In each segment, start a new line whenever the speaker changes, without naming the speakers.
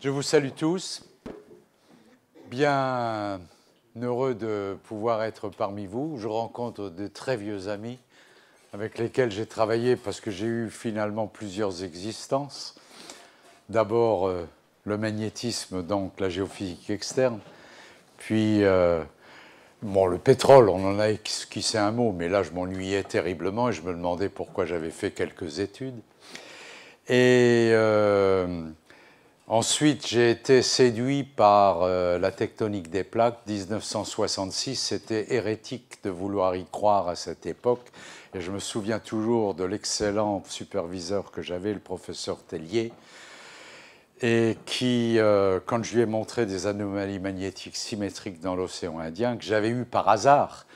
Je vous salue tous. Bien heureux de pouvoir être parmi vous. Je rencontre de très vieux amis avec lesquels j'ai travaillé parce que j'ai eu finalement plusieurs existences. D'abord euh, le magnétisme, donc la géophysique externe, puis euh, bon, le pétrole, on en a esquissé un mot, mais là je m'ennuyais terriblement et je me demandais pourquoi j'avais fait quelques études. Et euh, ensuite, j'ai été séduit par euh, la tectonique des plaques. 1966, c'était hérétique de vouloir y croire à cette époque. Et je me souviens toujours de l'excellent superviseur que j'avais, le professeur Tellier, et qui, euh, quand je lui ai montré des anomalies magnétiques symétriques dans l'océan Indien, que j'avais eu par hasard,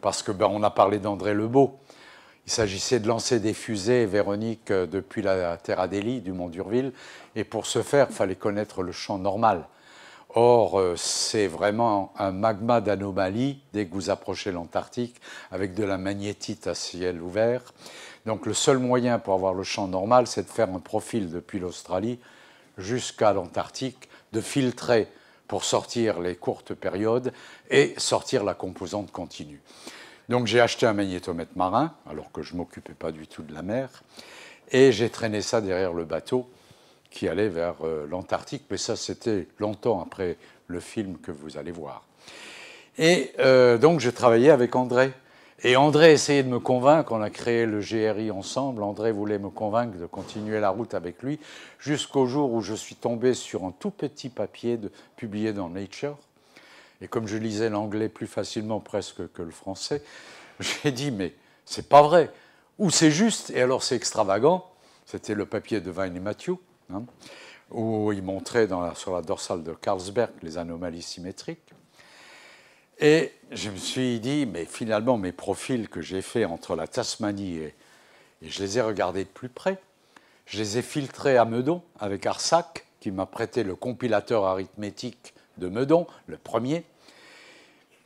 parce que ben, on a parlé d'André Lebeau, il s'agissait de lancer des fusées, Véronique, euh, depuis la Terre Adélie du Mont d'Urville. Et pour ce faire, il fallait connaître le champ normal. Or, euh, c'est vraiment un magma d'anomalie dès que vous approchez l'Antarctique avec de la magnétite à ciel ouvert. Donc, le seul moyen pour avoir le champ normal, c'est de faire un profil depuis l'Australie jusqu'à l'Antarctique, de filtrer pour sortir les courtes périodes et sortir la composante continue. Donc j'ai acheté un magnétomètre marin, alors que je ne m'occupais pas du tout de la mer, et j'ai traîné ça derrière le bateau qui allait vers euh, l'Antarctique, mais ça c'était longtemps après le film que vous allez voir. Et euh, donc j'ai travaillé avec André. Et André essayait de me convaincre, on a créé le GRI ensemble, André voulait me convaincre de continuer la route avec lui, jusqu'au jour où je suis tombé sur un tout petit papier publié dans Nature, et comme je lisais l'anglais plus facilement presque que le français, j'ai dit mais c'est pas vrai. Ou c'est juste, et alors c'est extravagant. C'était le papier de Vine et Mathieu, hein, où il montrait sur la dorsale de Carlsberg les anomalies symétriques. Et je me suis dit, mais finalement, mes profils que j'ai faits entre la Tasmanie et, et, je les ai regardés de plus près, je les ai filtrés à Meudon avec Arsac, qui m'a prêté le compilateur arithmétique de Meudon, le premier.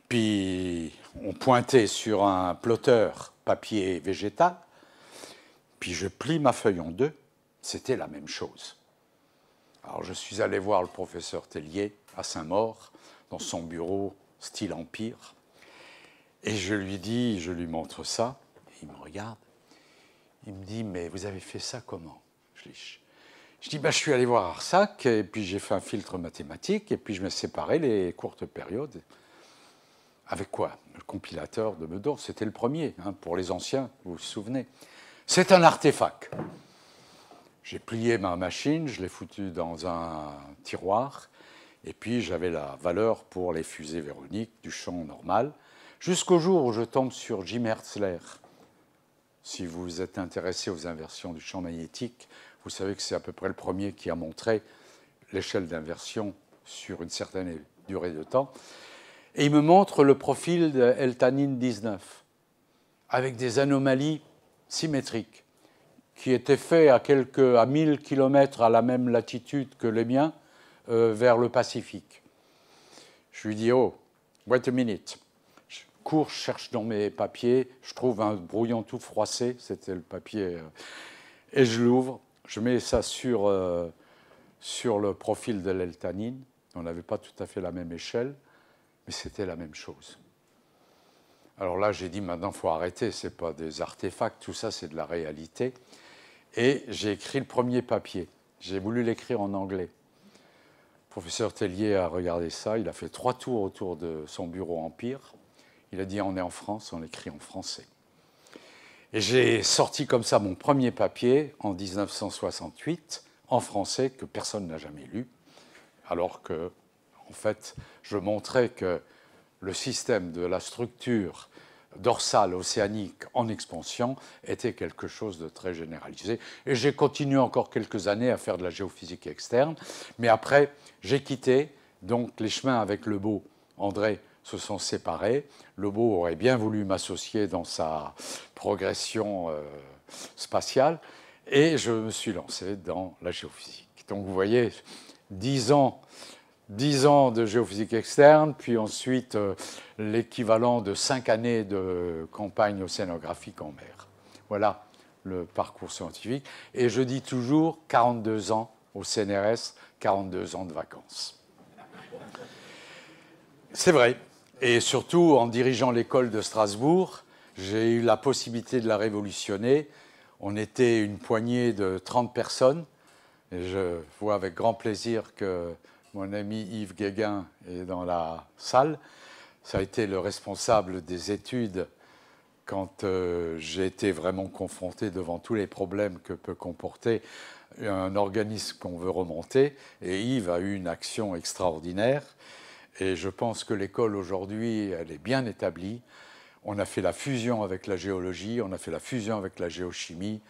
Puis on pointait sur un plotteur papier végétal. Puis je plie ma feuille en deux. C'était la même chose. Alors je suis allé voir le professeur Tellier à Saint-Maur, dans son bureau style empire. Et je lui dis, je lui montre ça. il me regarde. Il me dit, mais vous avez fait ça comment Je je dis, bah, je suis allé voir Arsac, et puis j'ai fait un filtre mathématique, et puis je me séparé les courtes périodes. Avec quoi Le compilateur de Medor, c'était le premier, hein, pour les anciens, vous vous souvenez. C'est un artefact. J'ai plié ma machine, je l'ai foutu dans un tiroir, et puis j'avais la valeur pour les fusées Véronique du champ normal, jusqu'au jour où je tombe sur Jim Herzler. Si vous êtes intéressé aux inversions du champ magnétique, vous savez que c'est à peu près le premier qui a montré l'échelle d'inversion sur une certaine durée de temps. Et il me montre le profil de eltanine 19, avec des anomalies symétriques, qui étaient faites à, à 1000 km à la même latitude que les miens, euh, vers le Pacifique. Je lui dis, oh, wait a minute. Je cours, cherche dans mes papiers, je trouve un brouillon tout froissé, c'était le papier, euh, et je l'ouvre, je mets ça euh, sur, le profil de l'eltanine. On n'avait pas tout à fait la même échelle, mais c'était la même chose. Alors là, j'ai dit maintenant, faut arrêter, Ce n'est pas des artefacts, tout ça, c'est de la réalité. Et j'ai écrit le premier papier. J'ai voulu l'écrire en anglais. Le professeur Tellier a regardé ça, il a fait trois tours autour de son bureau Empire. Il a dit on est en France, on écrit en français. Et j'ai sorti comme ça mon premier papier en 1968, en français, que personne n'a jamais lu, alors que, en fait, je montrais que le système de la structure dorsale océanique en expansion était quelque chose de très généralisé. Et j'ai continué encore quelques années à faire de la géophysique externe, mais après, j'ai quitté donc les chemins avec le beau André se sont séparés. Lobo aurait bien voulu m'associer dans sa progression euh, spatiale et je me suis lancé dans la géophysique. Donc vous voyez, 10 ans, dix ans de géophysique externe, puis ensuite euh, l'équivalent de 5 années de campagne océanographique en mer. Voilà le parcours scientifique. Et je dis toujours 42 ans au CNRS, 42 ans de vacances. C'est vrai, et surtout, en dirigeant l'école de Strasbourg, j'ai eu la possibilité de la révolutionner. On était une poignée de 30 personnes. Et je vois avec grand plaisir que mon ami Yves Guéguin est dans la salle. Ça a été le responsable des études quand euh, j'ai été vraiment confronté devant tous les problèmes que peut comporter un organisme qu'on veut remonter. Et Yves a eu une action extraordinaire. Et je pense que l'école aujourd'hui, elle est bien établie. On a fait la fusion avec la géologie, on a fait la fusion avec la géochimie,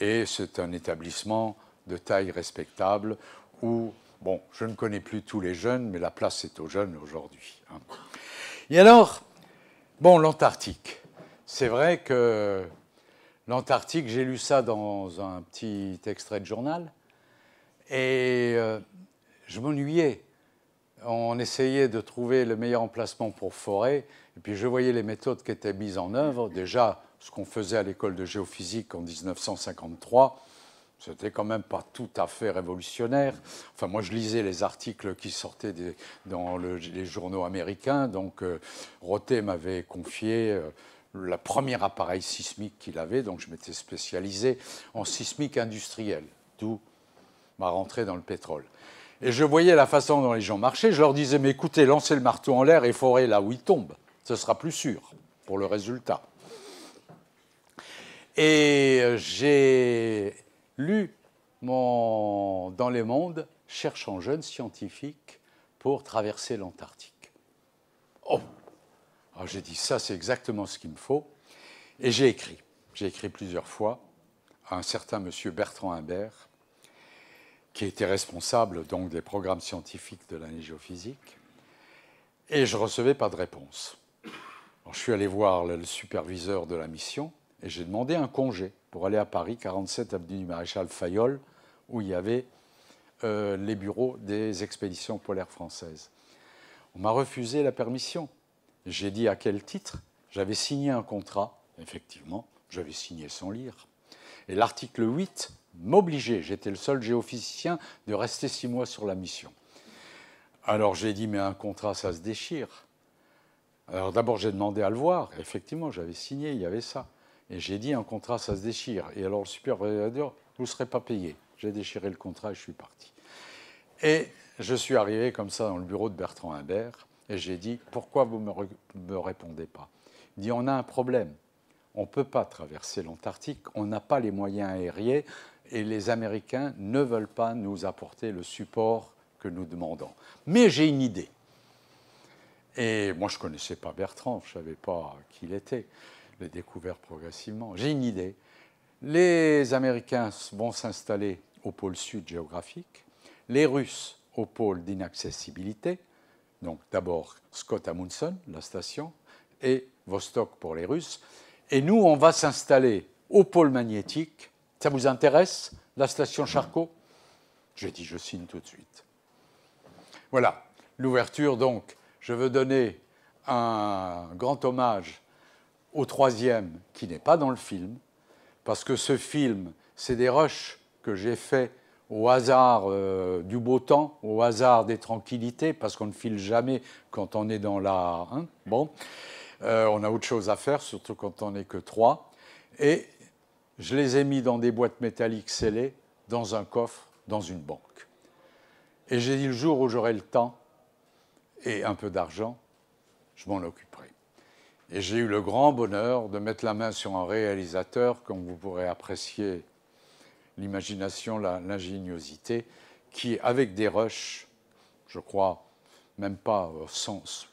et c'est un établissement de taille respectable où, bon, je ne connais plus tous les jeunes, mais la place est aux jeunes aujourd'hui. Hein. Et alors, bon, l'Antarctique. C'est vrai que l'Antarctique, j'ai lu ça dans un petit extrait de journal, et euh, je m'ennuyais on essayait de trouver le meilleur emplacement pour forer. et puis je voyais les méthodes qui étaient mises en œuvre. Déjà, ce qu'on faisait à l'école de géophysique en 1953, n'était quand même pas tout à fait révolutionnaire. Enfin, moi, je lisais les articles qui sortaient dans les journaux américains. Donc, euh, m'avait confié euh, le premier appareil sismique qu'il avait. Donc, je m'étais spécialisé en sismique industrielle, d'où ma rentrée dans le pétrole. Et je voyais la façon dont les gens marchaient. Je leur disais, mais écoutez, lancez le marteau en l'air et forez là où il tombe. Ce sera plus sûr pour le résultat. Et euh, j'ai lu mon... dans Les Mondes, cherchant jeunes scientifiques pour traverser l'Antarctique. Oh ah, J'ai dit, ça c'est exactement ce qu'il me faut. Et j'ai écrit. J'ai écrit plusieurs fois à un certain monsieur Bertrand Humbert qui était responsable donc des programmes scientifiques de l'année géophysique, et je ne recevais pas de réponse. je suis allé voir le superviseur de la mission et j'ai demandé un congé pour aller à Paris, 47 avenue du Maréchal Fayolle, où il y avait euh, les bureaux des expéditions polaires françaises. On m'a refusé la permission. J'ai dit à quel titre J'avais signé un contrat, effectivement, j'avais signé sans lire. Et l'article 8 M'obliger. j'étais le seul géophysicien, de rester six mois sur la mission. Alors j'ai dit, mais un contrat, ça se déchire. Alors d'abord, j'ai demandé à le voir. Effectivement, j'avais signé, il y avait ça. Et j'ai dit, un contrat, ça se déchire. Et alors le superviseur vous ne serez pas payé. J'ai déchiré le contrat et je suis parti. Et je suis arrivé comme ça dans le bureau de Bertrand Imbert et j'ai dit, pourquoi vous ne me, me répondez pas Il dit, on a un problème on ne peut pas traverser l'Antarctique, on n'a pas les moyens aériens, et les Américains ne veulent pas nous apporter le support que nous demandons. Mais j'ai une idée. Et moi, je ne connaissais pas Bertrand, je ne savais pas qui il était. Je l'ai découvert progressivement. J'ai une idée. Les Américains vont s'installer au pôle sud géographique, les Russes au pôle d'inaccessibilité, donc d'abord Scott Amundsen, la station, et Vostok pour les Russes. Et nous, on va s'installer au pôle magnétique, ça vous intéresse, la station Charcot J'ai dit, je signe tout de suite. Voilà, l'ouverture donc. Je veux donner un grand hommage au troisième qui n'est pas dans le film, parce que ce film, c'est des rushs que j'ai faits au hasard euh, du beau temps, au hasard des tranquillités, parce qu'on ne file jamais quand on est dans la... Hein, bon, euh, on a autre chose à faire, surtout quand on n'est que trois. Et je les ai mis dans des boîtes métalliques scellées, dans un coffre, dans une banque. Et j'ai dit le jour où j'aurai le temps et un peu d'argent, je m'en occuperai. Et j'ai eu le grand bonheur de mettre la main sur un réalisateur, comme vous pourrez apprécier l'imagination, l'ingéniosité, qui, avec des rushs, je crois, même pas sens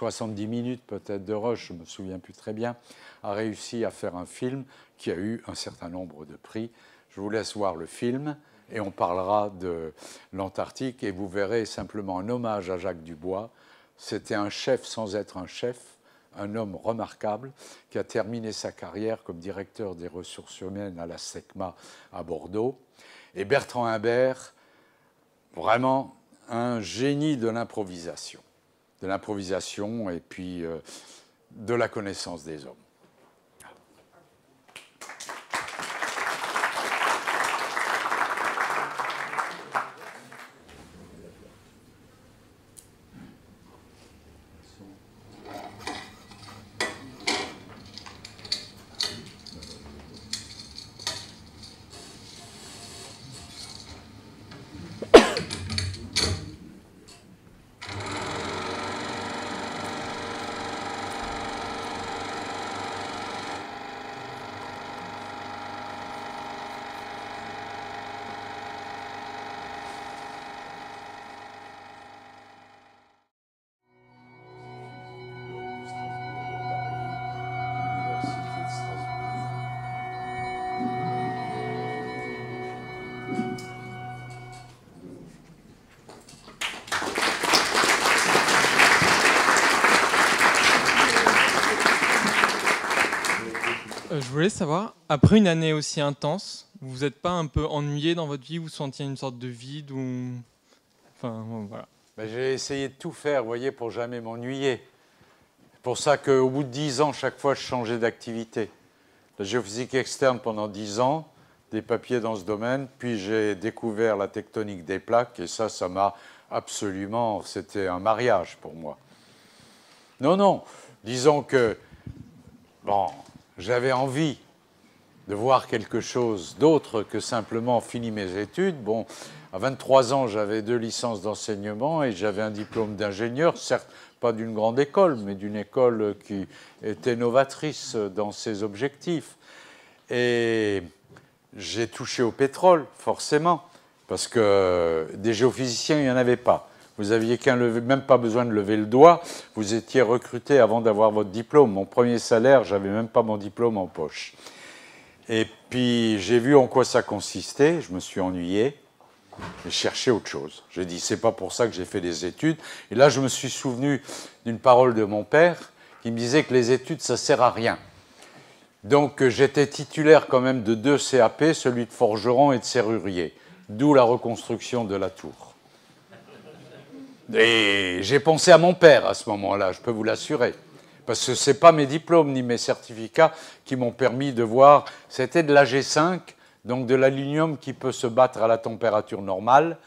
70 minutes peut-être de rush, je me souviens plus très bien, a réussi à faire un film qui a eu un certain nombre de prix. Je vous laisse voir le film et on parlera de l'Antarctique et vous verrez simplement un hommage à Jacques Dubois. C'était un chef sans être un chef, un homme remarquable qui a terminé sa carrière comme directeur des ressources humaines à la SECMA à Bordeaux. Et Bertrand Imbert, vraiment un génie de l'improvisation de l'improvisation et puis euh, de la connaissance des hommes.
Après une année aussi intense, vous n'êtes pas un peu ennuyé dans votre vie Vous sentiez une sorte de vide ou...
Enfin,
ben, J'ai essayé de tout faire, vous voyez, pour jamais m'ennuyer. C'est pour ça qu'au bout de dix ans, chaque fois, je changeais d'activité. La géophysique externe pendant dix ans, des papiers dans ce domaine, puis j'ai découvert la tectonique des plaques, et ça, ça m'a absolument... C'était un mariage pour moi. Non, non, disons que, bon, j'avais envie de voir quelque chose d'autre que simplement finir mes études. Bon, à 23 ans, j'avais deux licences d'enseignement et j'avais un diplôme d'ingénieur, certes pas d'une grande école, mais d'une école qui était novatrice dans ses objectifs. Et j'ai touché au pétrole, forcément, parce que des géophysiciens, il n'y en avait pas. Vous n'aviez même pas besoin de lever le doigt, vous étiez recruté avant d'avoir votre diplôme. Mon premier salaire, j'avais même pas mon diplôme en poche. Et puis j'ai vu en quoi ça consistait, je me suis ennuyé, j'ai cherché autre chose. J'ai dit, c'est pas pour ça que j'ai fait des études. Et là, je me suis souvenu d'une parole de mon père qui me disait que les études, ça sert à rien. Donc euh, j'étais titulaire quand même de deux CAP, celui de forgeron et de serrurier, d'où la reconstruction de la tour. Et j'ai pensé à mon père à ce moment-là, je peux vous l'assurer parce que ce n'est pas mes diplômes ni mes certificats qui m'ont permis de voir. C'était de l'AG5, donc de l'aluminium qui peut se battre à la température normale.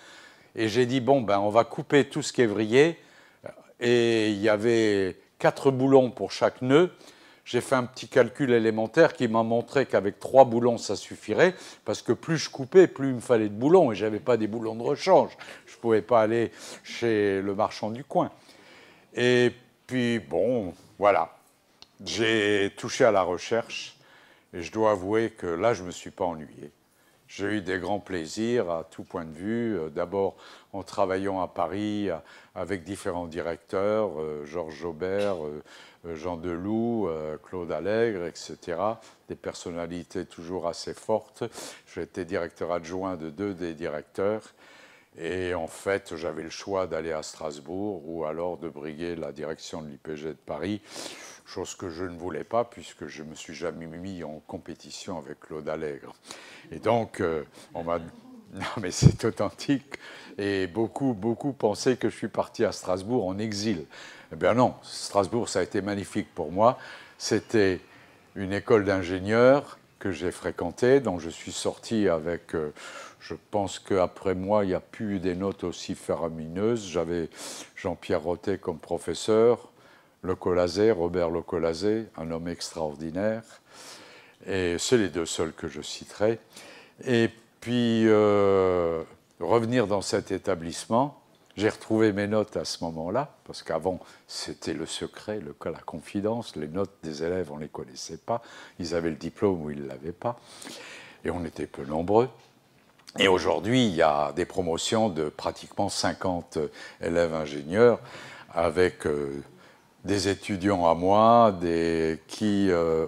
Et j'ai dit, bon, ben, on va couper tout ce qui est vrillé. Et il y avait quatre boulons pour chaque nœud. J'ai fait un petit calcul élémentaire qui m'a montré qu'avec trois boulons, ça suffirait, parce que plus je coupais, plus il me fallait de boulons, et je n'avais pas des boulons de rechange. Je ne pouvais pas aller chez le marchand du coin. Et puis, bon, voilà. J'ai touché à la recherche et je dois avouer que là, je ne me suis pas ennuyé. J'ai eu des grands plaisirs à tout point de vue. Euh, d'abord en travaillant à Paris euh, avec différents directeurs, euh, Georges Jobert, Jean Deloup, Claude Allègre, etc. Des personnalités toujours assez fortes. J'ai été directeur adjoint de deux des directeurs. Et en fait, j'avais le choix d'aller à Strasbourg ou alors de briguer la direction de l'IPG de Paris, chose que je ne voulais pas puisque je ne me suis jamais mis en compétition avec Claude Allègre. Et donc, euh, on m'a... Non, mais c'est authentique. Et beaucoup, beaucoup pensaient que je suis parti à Strasbourg en exil. Eh bien non, Strasbourg, ça a été magnifique pour moi. C'était une école d'ingénieurs que j'ai fréquentée, dont je suis sorti avec... Euh, je pense qu'après moi, il n'y a plus eu des notes aussi faramineuses. J'avais Jean-Pierre Rotet comme professeur, Le Colazé, Robert Le Colazé, un homme extraordinaire. Et c'est les deux seuls que je citerai. Et puis, euh, revenir dans cet établissement, j'ai retrouvé mes notes à ce moment-là, parce qu'avant, c'était le secret, le, la confidence. Les notes des élèves, on ne les connaissait pas. Ils avaient le diplôme ou ils ne l'avaient pas. Et on était peu nombreux. Et aujourd'hui, il y a des promotions de pratiquement 50 élèves ingénieurs avec euh, des étudiants à moi des, qui euh,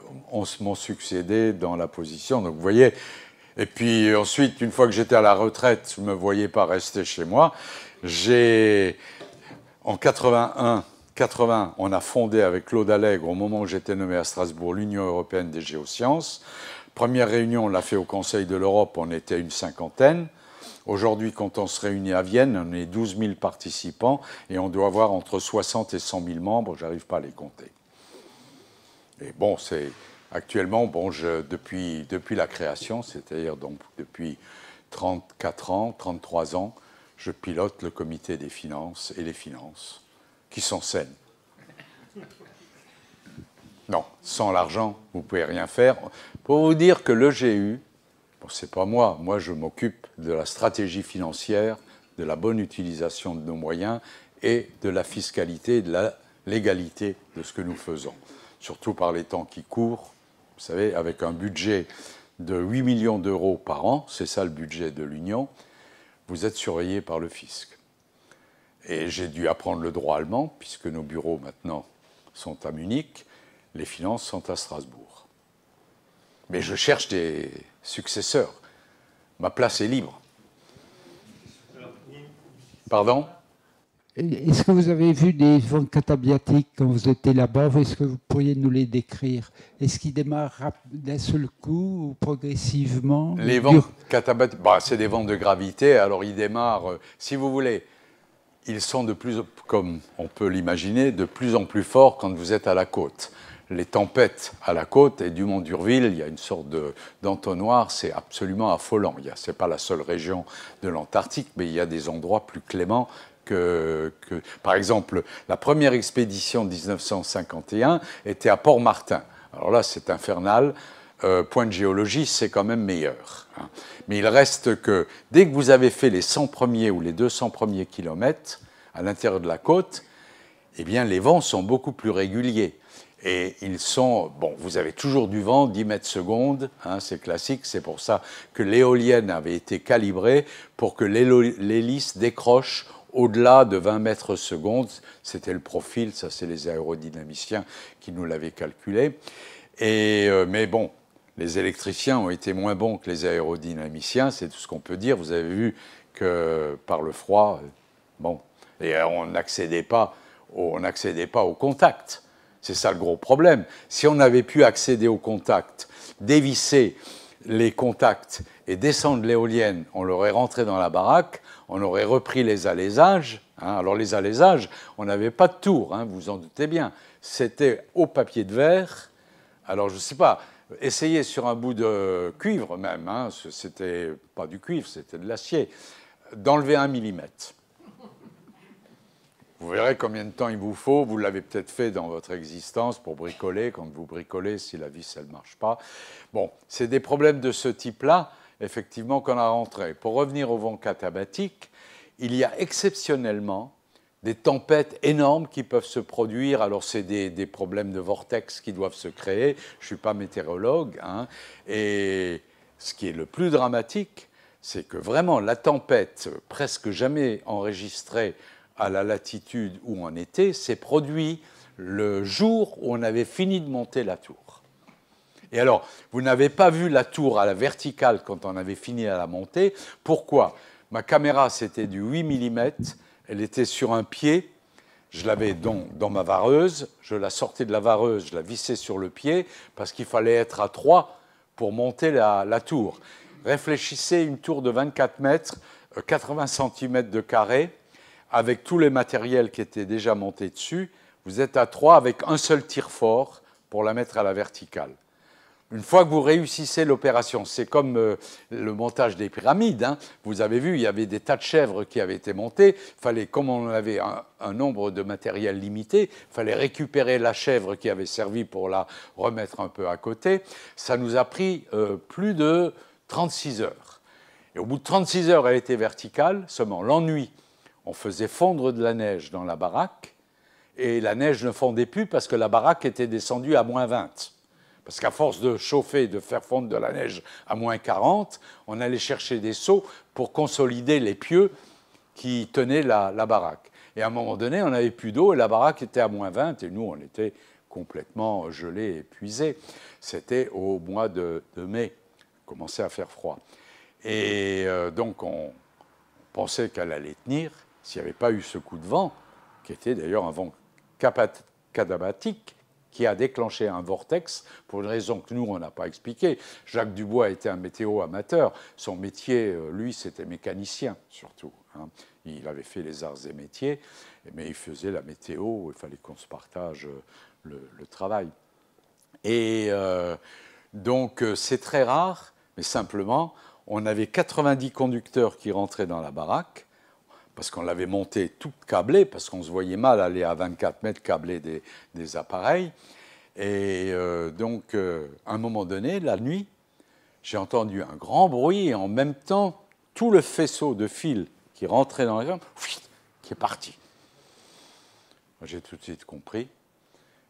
m'ont succédé dans la position. Donc vous voyez, et puis ensuite, une fois que j'étais à la retraite, je ne me voyais pas rester chez moi. J'ai, en 81, 80, on a fondé avec Claude Allègre, au moment où j'étais nommé à Strasbourg, l'Union européenne des géosciences. Première réunion, on l'a fait au Conseil de l'Europe, on était une cinquantaine. Aujourd'hui, quand on se réunit à Vienne, on est 12 000 participants et on doit avoir entre 60 et 100 000 membres, j'arrive pas à les compter. Et bon, c'est actuellement, bon, depuis, la création, c'est-à-dire donc depuis 34 ans, 33 ans, je pilote le comité des finances et les finances qui sont saines. Non, sans l'argent, vous pouvez rien faire. Pour vous dire que le GU, bon, c'est pas moi, moi je m'occupe de la stratégie financière, de la bonne utilisation de nos moyens et de la fiscalité, de la l'égalité de ce que nous faisons. Surtout par les temps qui courent, vous savez, avec un budget de 8 millions d'euros par an, c'est ça le budget de l'Union, vous êtes surveillé par le fisc. Et j'ai dû apprendre le droit allemand, puisque nos bureaux maintenant sont à Munich, les finances sont à Strasbourg. Mais je cherche des successeurs. Ma place est libre. Pardon Est-ce que
vous avez vu des vents catabiatiques quand vous étiez là-bas
Est-ce que vous pourriez nous les décrire Est-ce qu'ils démarrent d'un seul coup ou progressivement
Les vents catabatiques, bah, c'est des vents de gravité. Alors ils démarrent, euh, si vous voulez, ils sont de plus, comme on peut l'imaginer, de plus en plus forts quand vous êtes à la côte les tempêtes à la côte et du Mont d'Urville, il y a une sorte d'entonnoir, c'est absolument affolant. Ce n'est pas la seule région de l'Antarctique, mais il y a des endroits plus cléments que, Par exemple, la première expédition de 1951 était à Port-Martin. Alors là, c'est infernal. Euh, point de géologie, c'est quand même meilleur. Hein. Mais il reste que dès que vous avez fait les 100 premiers ou les 200 premiers kilomètres à l'intérieur de la côte, eh bien, les vents sont beaucoup plus réguliers. Et ils sont, bon, vous avez toujours du vent, 10 mètres secondes, hein, c'est classique, c'est pour ça que l'éolienne avait été calibrée pour que l'hélice décroche au-delà de 20 mètres secondes. C'était le profil, ça c'est les aérodynamiciens qui nous l'avaient calculé. Et, euh, mais bon, les électriciens ont été moins bons que les aérodynamiciens, c'est tout ce qu'on peut dire. Vous avez vu que par le froid, euh, bon, et on n'accédait pas, on n'accédait pas au contact. C'est ça le gros problème. Si on avait pu accéder aux contacts, dévisser les contacts et descendre l'éolienne, on l'aurait rentré dans la baraque, on aurait repris les alésages. Hein. Alors les alésages, on n'avait pas de tour, hein, vous en doutez bien. C'était au papier de verre. Alors je ne sais pas, essayez sur un bout de cuivre même, hein, c'était pas du cuivre, c'était de l'acier, d'enlever un millimètre. Vous verrez combien de temps il vous faut. Vous l'avez peut-être fait dans votre existence pour bricoler. Quand vous bricolez, si la vis, elle ne marche pas. Bon, c'est des problèmes de ce type-là, effectivement, qu'on a rentré. Pour revenir au vent catabatique, il y a exceptionnellement des tempêtes énormes qui peuvent se produire. Alors, c'est des, problèmes de vortex qui doivent se créer. Je ne suis pas météorologue. Hein. Et ce qui est le plus dramatique, c'est que vraiment la tempête, presque jamais enregistrée à la latitude où on était s'est produit le jour où on avait fini de monter la tour. Et alors, vous n'avez pas vu la tour à la verticale quand on avait fini à la monter. Pourquoi Ma caméra, c'était du 8 mm, elle était sur un pied, je l'avais donc dans ma vareuse, je la sortais de la vareuse, je la vissais sur le pied, parce qu'il fallait être à 3 pour monter la, la tour. Réfléchissez, une tour de 24 mètres, 80 euh, cm de carré, avec tous les matériels qui étaient déjà montés dessus, vous êtes à trois avec un seul tir fort pour la mettre à la verticale. Une fois que vous réussissez l'opération, c'est comme euh, le montage des pyramides. Hein. Vous avez vu, il y avait des tas de chèvres qui avaient été montées. Fallait, comme on avait un, nombre de matériel limité, fallait récupérer la chèvre qui avait servi pour la remettre un peu à côté. Ça nous a pris euh, plus de 36 heures. Et au bout de 36 heures, elle était verticale. Seulement l'ennui, on faisait fondre de la neige dans la baraque, et la neige ne fondait plus parce que la baraque était descendue à moins 20. Parce qu'à force de chauffer et de faire fondre de la neige à moins 40, on allait chercher des seaux pour consolider les pieux qui tenaient la, baraque. Et à un moment donné, on n'avait plus d'eau et la baraque était à moins 20 et nous, on était complètement gelés, épuisés. C'était au mois de, mai, commençait à faire froid. Et euh, donc, on pensait qu'elle allait tenir s'il n'y avait pas eu ce coup de vent, qui était d'ailleurs un vent cadabatique, qui a déclenché un vortex pour une raison que nous, on n'a pas expliquée. Jacques Dubois était un météo amateur. Son métier, euh, lui, c'était mécanicien, surtout. Hein. Il avait fait les arts et métiers, mais il faisait la météo. Il fallait qu'on se partage euh, le, travail. Et euh, donc, c'est très rare, mais simplement, on avait 90 conducteurs qui rentraient dans la baraque parce qu'on l'avait monté toute câblée, parce qu'on se voyait mal aller à 24 mètres câbler des, appareils. Et euh, donc, euh, à un moment donné, la nuit, j'ai entendu un grand bruit et en même temps, tout le faisceau de fil qui rentrait dans la chambre, qui est parti. J'ai tout de suite compris.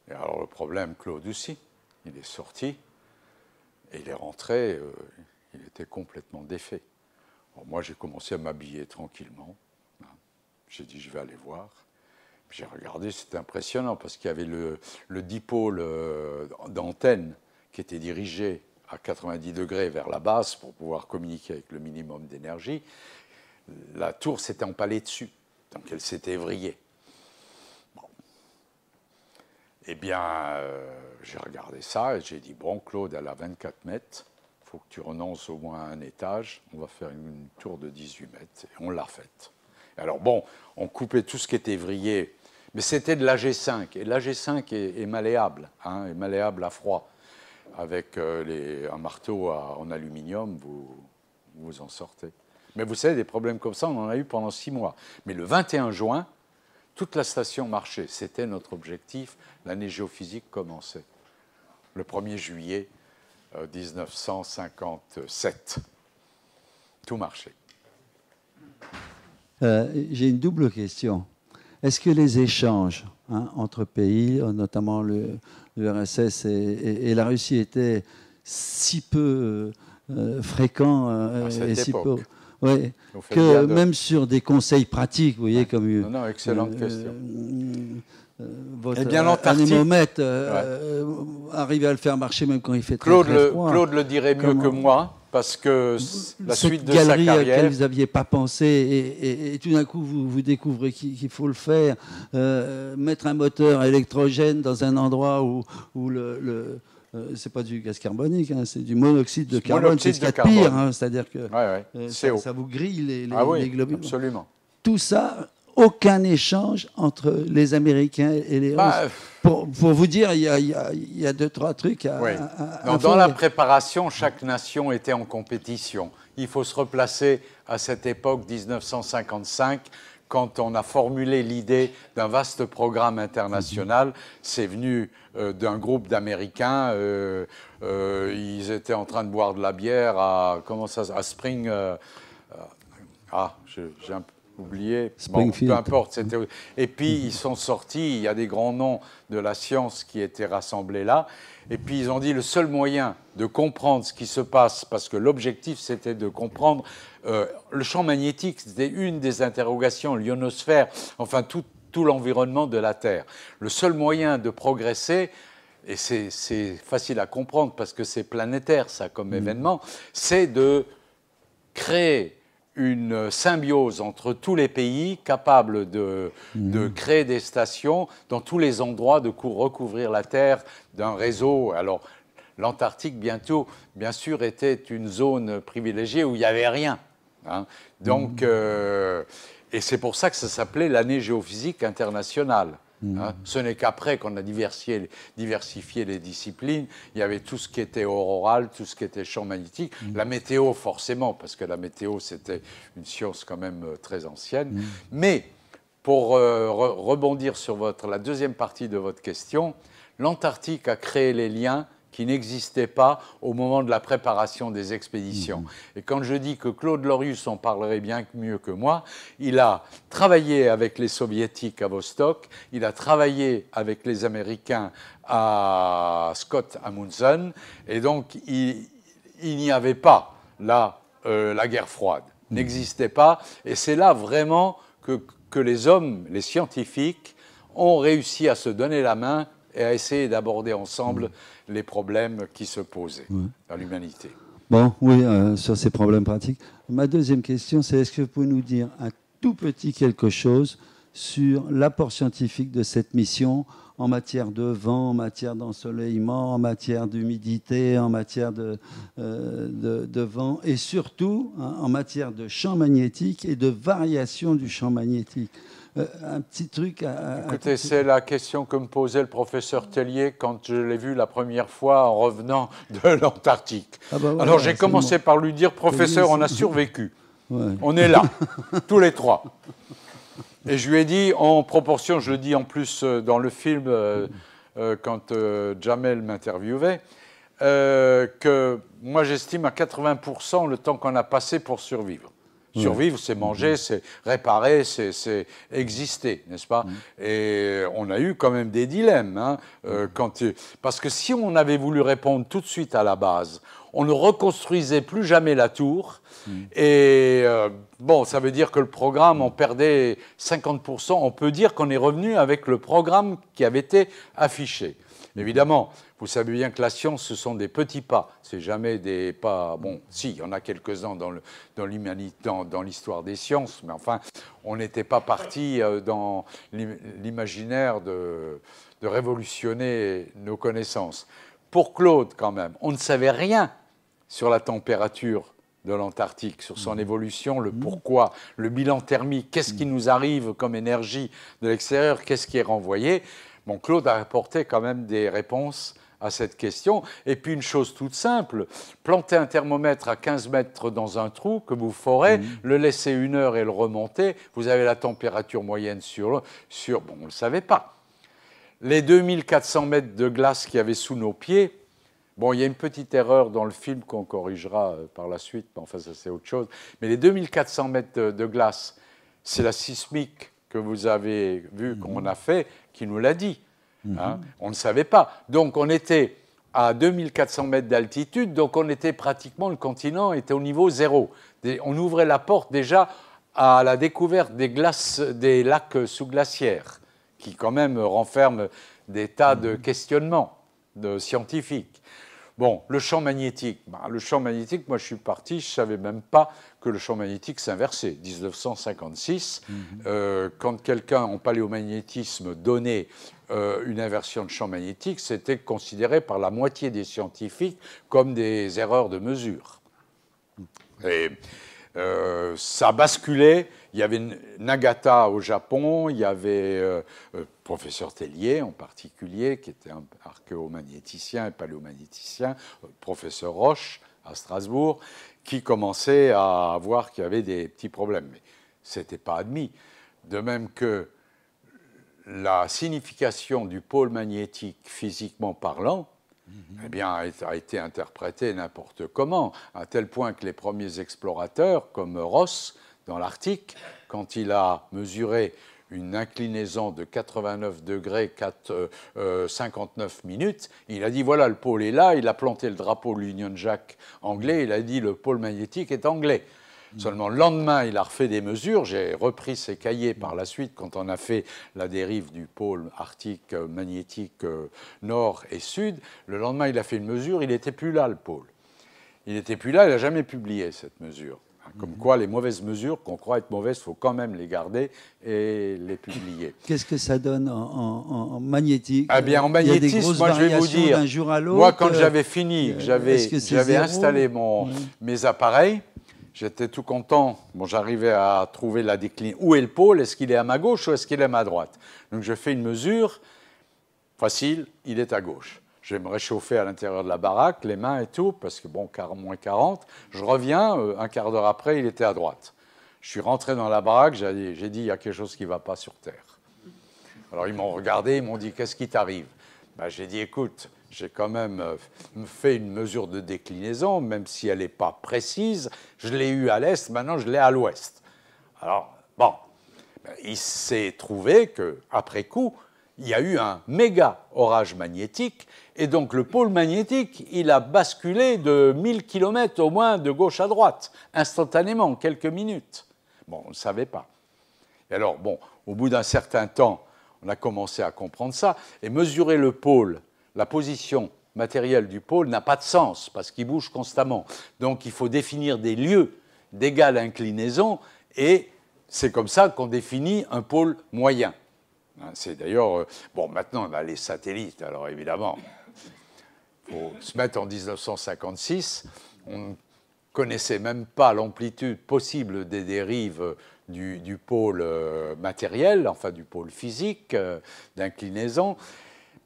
Et alors, le problème, Claude aussi, il est sorti et il est rentré, euh, il était complètement défait. Alors, moi, j'ai commencé à m'habiller tranquillement. J'ai dit, je vais aller voir. J'ai regardé, c'était impressionnant parce qu'il y avait le, dipôle euh, d'antenne qui était dirigé à 90 degrés vers la base pour pouvoir communiquer avec le minimum d'énergie. La tour s'était empalée dessus, donc elle s'était vrillée. Eh bien, euh, j'ai regardé ça et j'ai dit, bon, Claude, elle a 24 mètres, il faut que tu renonces au moins un étage, on va faire une tour de 18 mètres, et on l'a faite. Alors bon, on coupait tout ce qui était vrillé, mais c'était de l'AG5. Et l'AG5 est, malléable, hein, est malléable à froid. Avec euh, un marteau en aluminium, vous vous en sortez. Mais vous savez, des problèmes comme ça, on en a eu pendant six mois. Mais le 21 juin, toute la station marchait. C'était notre objectif. L'année géophysique commençait. Le 1er juillet 1957. Euh, tout marchait.
Euh, j'ai une double question. Est-ce que les échanges hein, entre pays, euh, notamment l'URSS et, et, la Russie, étaient si peu euh, fréquents et si peu. que même sur des conseils pratiques, vous voyez, comme. Non, non, excellente question. votre eh bien, anémomètre, à le faire marcher même quand il fait très, le, Claude le dirait mieux que moi parce
que la suite de galerie sa carrière... à laquelle vous
n'aviez pas pensé, et, tout d'un coup, vous, vous découvrez qu'il faut le faire. Euh, mettre un moteur électrogène dans un endroit où, où le... Euh, c'est pas du gaz carbonique, hein, c'est du monoxyde de carbone, c'est ce pire, hein, c'est-à-dire que euh, ça, vous grille les, ah les, globules. Absolument. Tout ça, aucun échange entre les Américains et les bah, Russes. Euh, pour, vous dire, il y, a, deux, trois trucs à. dans la
préparation, chaque nation était en compétition. Il faut se replacer à cette époque 1955 quand on a formulé l'idée d'un vaste programme international, c'est venu euh, d'un groupe d'Américains. Euh, ils étaient en train de boire de la bière à, comment ça, à Spring. ah, j'ai un peu oublié. peu importe. Et puis, mm-hmm. ils sont sortis, il y a des grands noms de la science qui étaient rassemblés là. Et puis, ils ont dit le seul moyen de comprendre ce qui se passe, parce que l'objectif, c'était de comprendre euh, le champ magnétique, c'était une des interrogations, l'ionosphère, enfin, tout, l'environnement de la Terre. Le seul moyen de progresser, et c'est, facile à comprendre parce que c'est planétaire, ça, comme mm-hmm. événement, c'est de créer une symbiose entre tous les pays capables mhm. de, créer des stations dans tous les endroits, de recouvrir la Terre d'un réseau. Alors, l'Antarctique, bientôt, bien sûr, était une zone privilégiée où il n'y avait rien. Hein. Mhm. Euh, et c'est pour ça que ça s'appelait l'année géophysique internationale. Hein. Mm. Ce n'est qu'après qu'on a diversifié, les disciplines. Il y avait tout ce qui était auroral, tout ce qui était champ magnétique. Mm. La météo, forcément, parce que la météo, c'était une science quand même euh, très ancienne. Mm. Mais pour euh, rebondir sur votre, la deuxième partie de votre question, l'Antarctique a créé les liens qui n'existait pas au moment de la préparation des expéditions. Mhm. Et quand je dis que Claude Lorius en parlerait bien mieux que moi, il a travaillé avec les soviétiques à Vostok, il a travaillé avec les américains à Scott Amundsen, et donc il, n'y avait pas là euh, la guerre froide, mhm. n'existait pas, et c'est là vraiment que les hommes, les scientifiques, ont réussi à se donner la main et à essayer d'aborder ensemble mm. les problèmes qui se posaient à l'humanité.
Bon, oui, euh, sur ces problèmes pratiques. Ma deuxième question, c'est est-ce que vous pouvez nous dire un tout petit quelque chose sur l'apport scientifique de cette mission en matière de vent, en matière d'ensoleillement, en matière d'humidité, en matière de, euh, de, vent, et surtout hein, en matière de champ magnétique et de variation du champ magnétique. Euh, un petit truc Écoutez, c'est
la question que me posait le professeur Tellier quand je l'ai vu la première fois en revenant de l'Antarctique. Ah bah Alors j'ai commencé par lui dire, professeur, on a survécu. On est là, tous les trois. Et je lui ai dit, en proportion, je le dis en plus euh, dans le film, euh, quand Jamel m'interviewait, que moi j'estime à 80% le temps qu'on a passé pour survivre. Survivre, c'est manger, c'est réparer, c'est exister, n'est-ce pas Et on a eu quand même des dilemmes. Hein, euh, parce que si on avait voulu répondre tout de suite à la base, on ne reconstruisait plus jamais la tour. Et euh, bon, ça veut dire que le programme, on perdait 50%. On peut dire qu'on est revenu avec le programme qui avait été affiché évidemment, vous savez bien que la science, ce sont des petits pas. C'est jamais des pas. Bon, si, il y en a quelques-uns dans dans, l'histoire des sciences, mais enfin, on n'était pas parti euh, dans l'imaginaire de, révolutionner nos connaissances. Pour Claude, quand même, on ne savait rien sur la température de l'Antarctique, sur son mmh. évolution, le mmh. pourquoi, le bilan thermique, qu'est-ce qui mmh. nous arrive comme énergie de l'extérieur, qu'est-ce qui est renvoyé. Claude a apporté quand même des réponses à cette question. Et puis une chose toute simple, planter un thermomètre à 15 mètres dans un trou que vous forez, mmh. le laisser une heure et le remonter, vous avez la température moyenne sur... sur bon, on ne le savait pas. Les 2400 mètres de glace qu'il y avait sous nos pieds, Bon, il y a une petite erreur dans le film qu'on corrigera euh, par la suite, mais enfin, ça c'est autre chose. Mais les 2400 mètres de, glace, c'est la sismique que vous avez vue, mmh. qu'on a fait, qui nous l'a dit. Hein. Mhm. on ne savait pas. Donc on était à 2400 mètres d'altitude, donc on était pratiquement, le continent était au niveau zéro. On ouvrait la porte déjà à la découverte des, glaces, des lacs sous-glaciaires, qui quand même renferment des tas de mhm. questionnements scientifiques. Bon, le champ magnétique. Bah, le champ magnétique, moi je suis parti, je ne savais même pas que le champ magnétique s'inversait. 1956, mhm. euh, quand quelqu'un en paléomagnétisme donnait euh, une inversion de champ magnétique, c'était considéré par la moitié des scientifiques comme des erreurs de mesure. Et euh, ça basculait. Il y avait Nagata au Japon, il y avait euh, euh, professeur Tellier en particulier, qui était un archéomagnéticien et paléomagnéticien, professeur Roche à Strasbourg, qui commençait à voir qu'il y avait des petits problèmes. Mais ce n'était pas admis. De même que la signification du pôle magnétique physiquement parlant, eh bien, a été interprété n'importe comment, à tel point que les premiers explorateurs, comme Ross, dans l'Arctique, quand il a mesuré une inclinaison de 89 degrés 59 euh, euh, minutes. Il a dit voilà, le pôle est là. Il a planté le drapeau de l'Union Jack anglais. Il a dit le pôle magnétique est anglais. Mm. Seulement, le lendemain, il a refait des mesures. J'ai repris ses cahiers par la suite quand on a fait la dérive du pôle arctique euh, magnétique euh, nord et sud. Le lendemain, il a fait une mesure. Il n'était plus là, le pôle. Il n'était plus là. Il n'a jamais publié cette mesure. Hein, comme mm. quoi, les mauvaises mesures qu'on croit être mauvaises, il faut quand même les garder et les publier.
Qu'est-ce que ça donne en, en, magnétique ah bien, en magnétisme, moi je vais vous dire. moi, quand j'avais fini, euh, j'avais installé
mes appareils, J'étais tout content. Bon, j'arrivais à trouver la décline. Où est le pôle Est-ce qu'il est à ma gauche ou est-ce qu'il est à ma droite Donc je fais une mesure. Facile, il est à gauche. Je vais me réchauffer à l'intérieur de la baraque, les mains et tout, parce que bon, moins 40. Je reviens, euh, un quart d'heure après, il était à droite. Je suis rentré dans la baraque, j'ai dit, il y a quelque chose qui ne va pas sur Terre. Alors ils m'ont regardé, ils m'ont dit, qu'est-ce qui t'arrive ben, J'ai dit, écoute, j'ai quand même euh, fait une mesure de déclinaison, même si elle n'est pas précise. Je l'ai eu à l'est, maintenant je l'ai à l'ouest. Alors, bon, il s'est trouvé qu'après coup, il y a eu un méga orage magnétique, et donc le pôle magnétique, il a basculé de 1000 km au moins de gauche à droite, instantanément, en quelques minutes. Bon, on ne savait pas. Et alors, bon, au bout d'un certain temps, on a commencé à comprendre ça, et mesurer le pôle la position matérielle du pôle n'a pas de sens parce qu'il bouge constamment. Donc il faut définir des lieux d'égale inclinaison et c'est comme ça qu'on définit un pôle moyen. Hein, c'est d'ailleurs. Euh, bon, maintenant, on a les satellites, alors évidemment. Il se mettre en 1956. On ne connaissait même pas l'amplitude possible des dérives du, du, pôle euh, matériel, enfin du pôle physique, euh, d'inclinaison.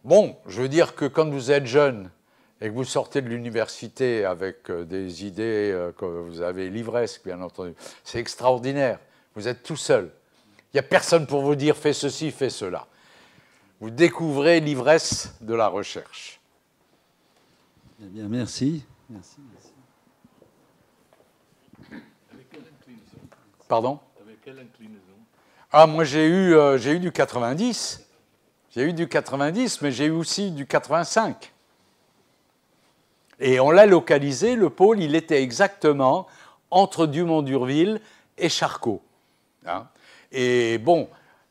Bon, je veux dire que quand vous êtes jeune et que vous sortez de l'université avec euh, des idées euh, que vous avez l'ivresse, bien entendu, c'est extraordinaire. Vous êtes tout seul. Il n'y a personne pour vous dire fais ceci, fais cela. Vous découvrez l'ivresse de la recherche.
Eh bien, merci. merci,
Avec quelle inclinaison Pardon
Avec quelle inclinaison
Ah, moi j'ai eu euh, du 90. J'ai eu du 90, mais j'ai eu aussi du 85. Et on l'a localisé, le pôle, il était exactement entre Dumont-Durville et Charcot. Hein. et bon,